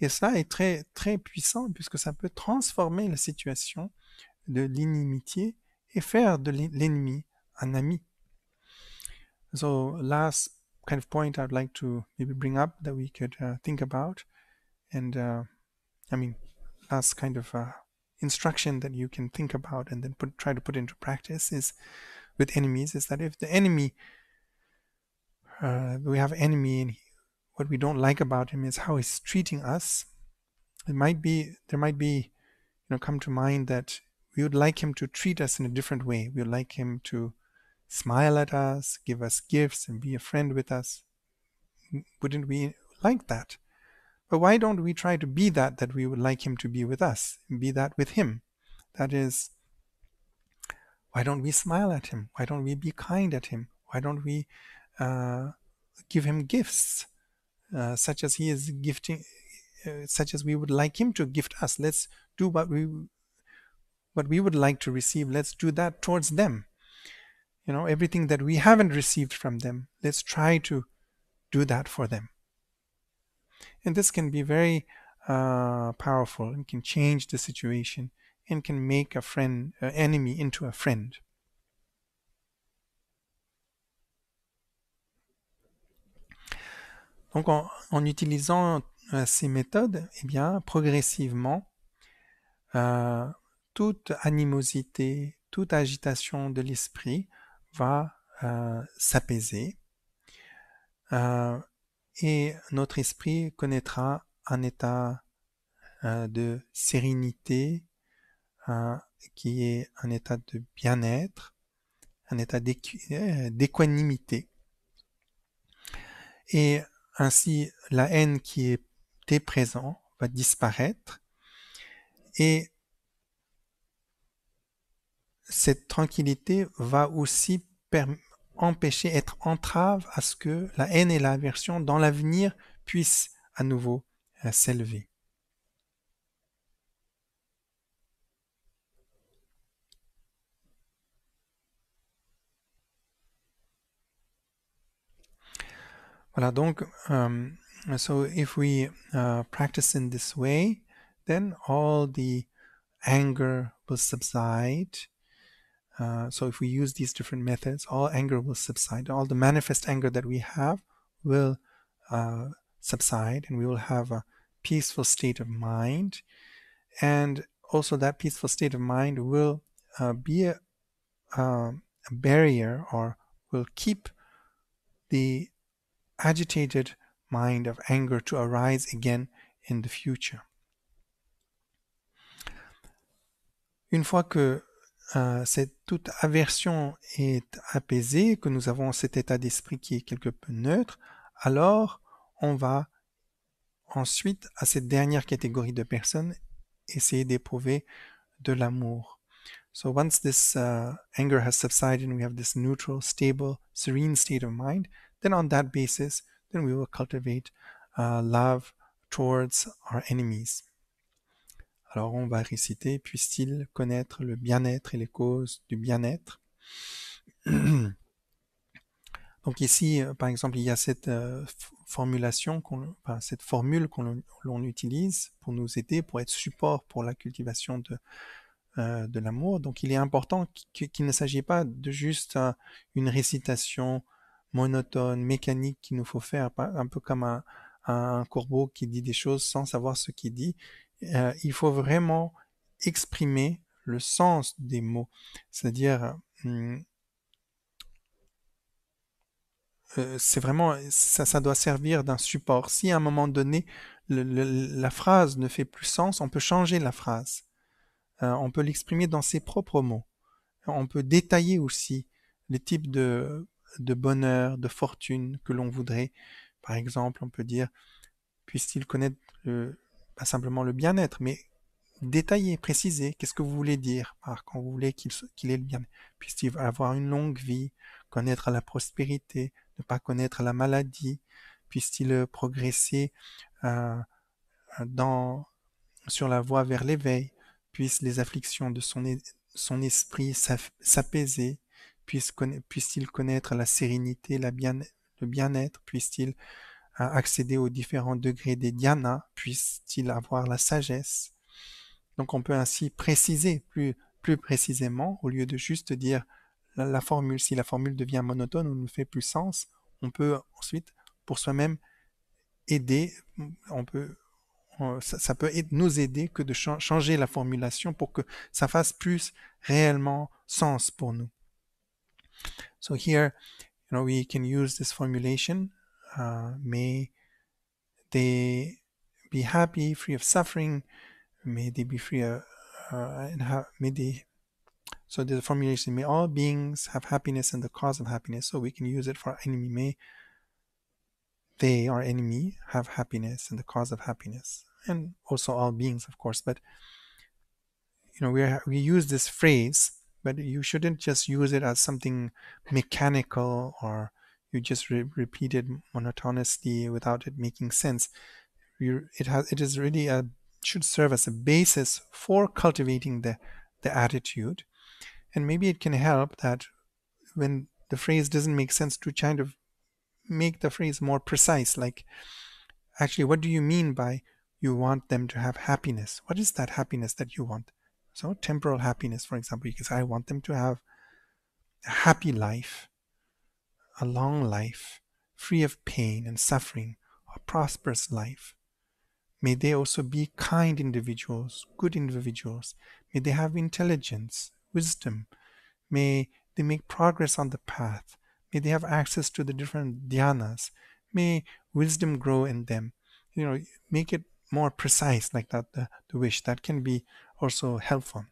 Et cela est très, très puissant puisque ça peut transformer la situation de l'inimitié et faire de l'ennemi an ami. So last kind of point I'd like to maybe bring up that we could uh, think about, and uh, I mean, last kind of uh, instruction that you can think about and then put, try to put into practice is with enemies is that if the enemy uh, we have enemy and what we don't like about him is how he's treating us. It might be there might be you know come to mind that we would like him to treat us in a different way. We would like him to smile at us, give us gifts, and be a friend with us. Wouldn't we like that? But why don't we try to be that that we would like him to be with us, be that with him? That is, why don't we smile at him? Why don't we be kind at him? Why don't we uh, give him gifts uh, such as he is gifting, uh, such as we would like him to gift us? Let's do what we what we would like to receive, let's do that towards them. You know, everything that we haven't received from them, let's try to do that for them. And this can be very uh, powerful and can change the situation and can make a friend, an uh, enemy into a friend. Donc en, en utilisant euh, ces méthodes, eh bien, progressivement, euh, toute animosité, toute agitation de l'esprit va euh, s'apaiser euh, et notre esprit connaîtra un état euh, de sérénité qui est un état de bien-être, un état d'équanimité. Et ainsi, la haine qui était présente va disparaître et cette tranquillité va aussi empêcher, être entrave à ce que la haine et l'aversion dans l'avenir puissent à nouveau euh, s'élever. Voilà, donc, si euh, so if we uh, practice in this way, then all the anger will subside, Uh, so if we use these different methods, all anger will subside. All the manifest anger that we have will uh, subside and we will have a peaceful state of mind. And also that peaceful state of mind will uh, be a, um, a, barrier or will keep the agitated mind of anger to arise again in the future. Une fois que Euh, cette toute aversion est apaisée, que nous avons cet état d'esprit qui est quelque peu neutre, alors on va ensuite à cette dernière catégorie de personnes essayer d'éprouver de l'amour. So once this uh, anger has subsided and we have this neutral, stable, serene state of mind, then on that basis, then we will cultivate uh, love towards our enemies. Alors on va réciter puisse-t-il connaître le bien-être et les causes du bien-être. (clears throat) Donc ici, euh, par exemple, il y a cette euh, formulation, cette formule qu'on l'on utilise pour nous aider, pour être support pour la cultivation de, euh, l'amour. Donc il est important qu'il ne s'agit pas de juste une récitation monotone, mécanique qu'il nous faut faire, un peu comme un, corbeau qui dit des choses sans savoir ce qu'il dit. Euh, il faut vraiment exprimer le sens des mots, c'est-à-dire hum, euh, c'est vraiment ça, ça doit servir d'un support. Si à un moment donné la phrase ne fait plus sens, on peut changer la phrase, euh, on peut l'exprimer dans ses propres mots, on peut détailler aussi les types de, de bonheur, de fortune que l'on voudrait. Par exemple, on peut dire puisse-t-il connaître le, pas simplement le bien-être, mais détailler, préciser qu'est-ce que vous voulez dire par quand vous voulez qu'il ait le bien-être. Puisse-t-il avoir une longue vie, connaître la prospérité, ne pas connaître la maladie, puisse-t-il progresser euh, dans, sur la voie vers l'éveil, puisse les afflictions de son, esprit s'apaiser, puisse-t-il connaître la sérénité, le bien-être, puisse-t-il accéder aux différents degrés des dhyanas, puisse-t-il avoir la sagesse. Donc on peut ainsi préciser plus, plus précisément, au lieu de juste dire la, formule, si la formule devient monotone ou ne fait plus sens, on peut ensuite, pour soi-même, aider, on peut, ça, peut nous aider que de changer la formulation pour que ça fasse plus réellement sens pour nous. So here, you know, we can use this formulation Uh, may they be happy, free of suffering. May they be free of, uh, uh, and have, may they so the formulation may all beings have happiness and the cause of happiness. So we can use it for enemy may they our enemy have happiness and the cause of happiness. And also all beings, of course. But you know, we are, we use this phrase, but you shouldn't just use it as something mechanical or you just re repeated monotonously without it making sense. You, it has it is really a should serve as a basis for cultivating the the attitude, and maybe it can help that when the phrase doesn't make sense to kind of make the phrase more precise. Like, actually, what do you mean by you want them to have happiness? What is that happiness that you want? So temporal happiness, for example, because I want them to have a happy life a long life, free of pain and suffering, a prosperous life. May they also be kind individuals, good individuals. May they have intelligence, wisdom. May they make progress on the path. May they have access to the different dhyanas. May wisdom grow in them. You know, make it more precise like that, the, the wish. That can be also helpful.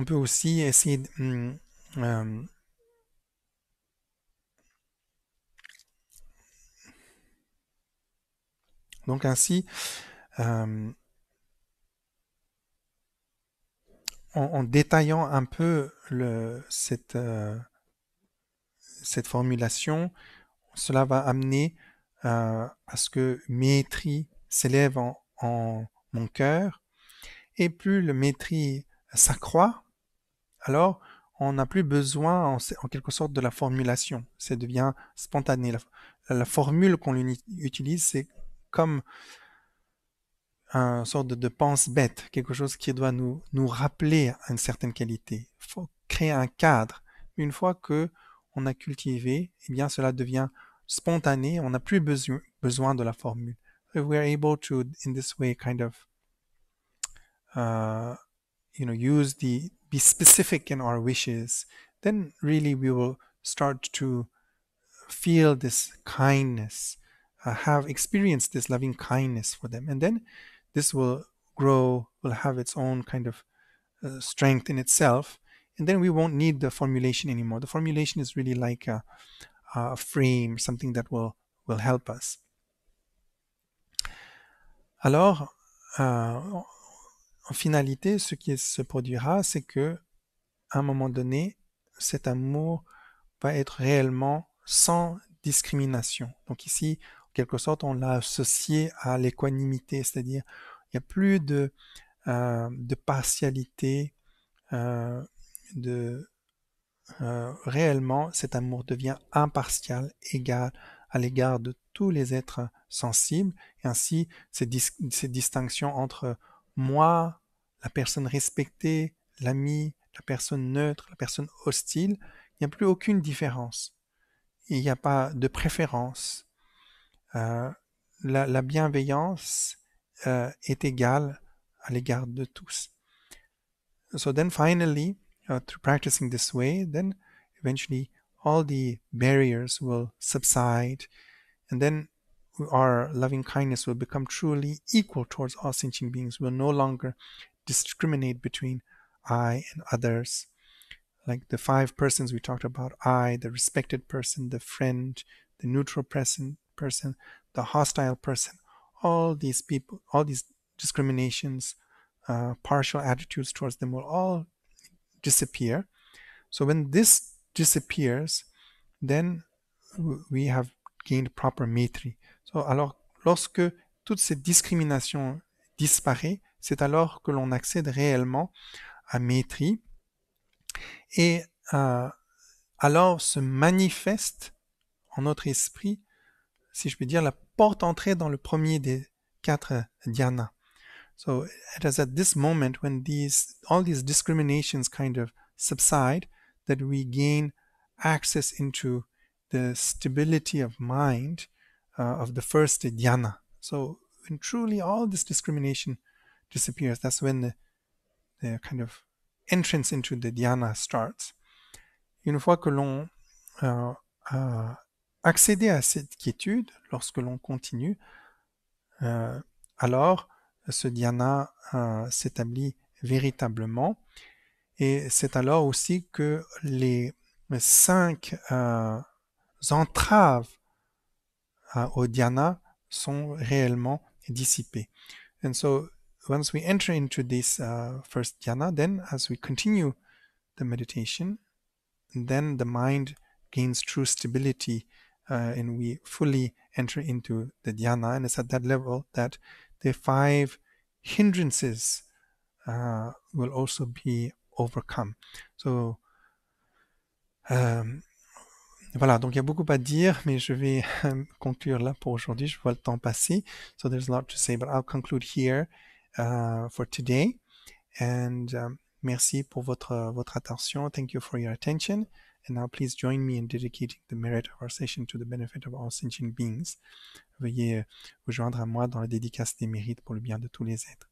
On peut aussi essayer hum, euh, donc ainsi, euh, en, détaillant un peu le, cette, euh, cette formulation, cela va amener à ce que maîtrise s'élève en, en mon cœur, et plus le maîtrise s'accroît, alors on n'a plus besoin en, quelque sorte de la formulation. Ça devient spontané. La, formule qu'on utilise, c'est comme une sorte de, pense bête, quelque chose qui doit nous, rappeler une certaine qualité. Il faut créer un cadre. Une fois que on a cultivé, eh bien cela devient spontané. On n'a plus besoin, de la formule. able to, in this way, kind of, uh, use the be specific in our wishes, then really we will start to feel this kindness, uh, have experienced this loving kindness for them. And then this will grow, will have its own kind of uh, strength in itself. And then we won't need the formulation anymore. The formulation is really like a, a frame, something that will, will help us. Alors, uh, en finalité, ce qui se produira, c'est que, à un moment donné, cet amour va être réellement sans discrimination. Donc ici, en quelque sorte, on l'a associé à l'équanimité, c'est-à-dire il n'y a plus de, euh, partialité, euh, de euh, réellement cet amour devient impartial, égal à l'égard de tous les êtres sensibles, et ainsi cette ces distinctions entre moi, la personne respectée, l'ami, la personne neutre, la personne hostile, il n'y a plus aucune différence. Il n'y a pas de préférence. Euh, la, bienveillance euh, est égale à l'égard de tous. So then finally, uh, through practicing this way, then eventually all the barriers will subside and then our loving kindness will become truly equal towards all sentient beings. We'll no longer discriminate between I and others. Like the five persons we talked about I, the respected person, the friend, the neutral person, person the hostile person. All these people, all these discriminations, uh, partial attitudes towards them will all disappear. So when this disappears, then we have gained proper maitri. Alors, lorsque toute cette discrimination disparaît, c'est alors que l'on accède réellement à maîtrise et euh, alors se manifeste en notre esprit, si je peux dire, la porte entrée dans le premier des quatre dhyana. So it is at this moment when these all these discriminations kind of subside that we gain access into the stability of mind Uh, of the first dhyana. So when truly all this discrimination disappears, that's when the, the kind of entrance into the dhyana starts. Une fois que l'on euh, a uh, accédé à cette quiétude, lorsque l'on continue, euh, alors ce dhyana euh, s'établit véritablement. Et c'est alors aussi que les cinq uh, entraves uh, or dhyana sont réellement dissipés. And so once we enter into this uh, first dhyana, then as we continue the meditation, then the mind gains true stability uh, and we fully enter into the dhyana. And it's at that level that the five hindrances uh, will also be overcome. So um, voilà, donc il y a beaucoup à dire, mais je vais euh, conclure là pour aujourd'hui. Je vois le temps passer. So there's a lot to say, but I'll conclude here uh, for today. And um, merci pour votre, votre attention. Thank you for your attention. And now please join me in dedicating the merit of our session to the benefit of all sentient beings. Veuillez euh, vous joindre à moi dans la dédicace des mérites pour le bien de tous les êtres.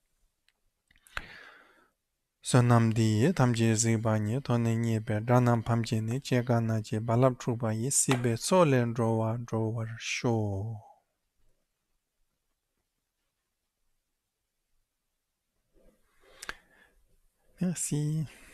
sonamdi tamje zeba ni to ne ni be ranam pamje che ga na je balap merci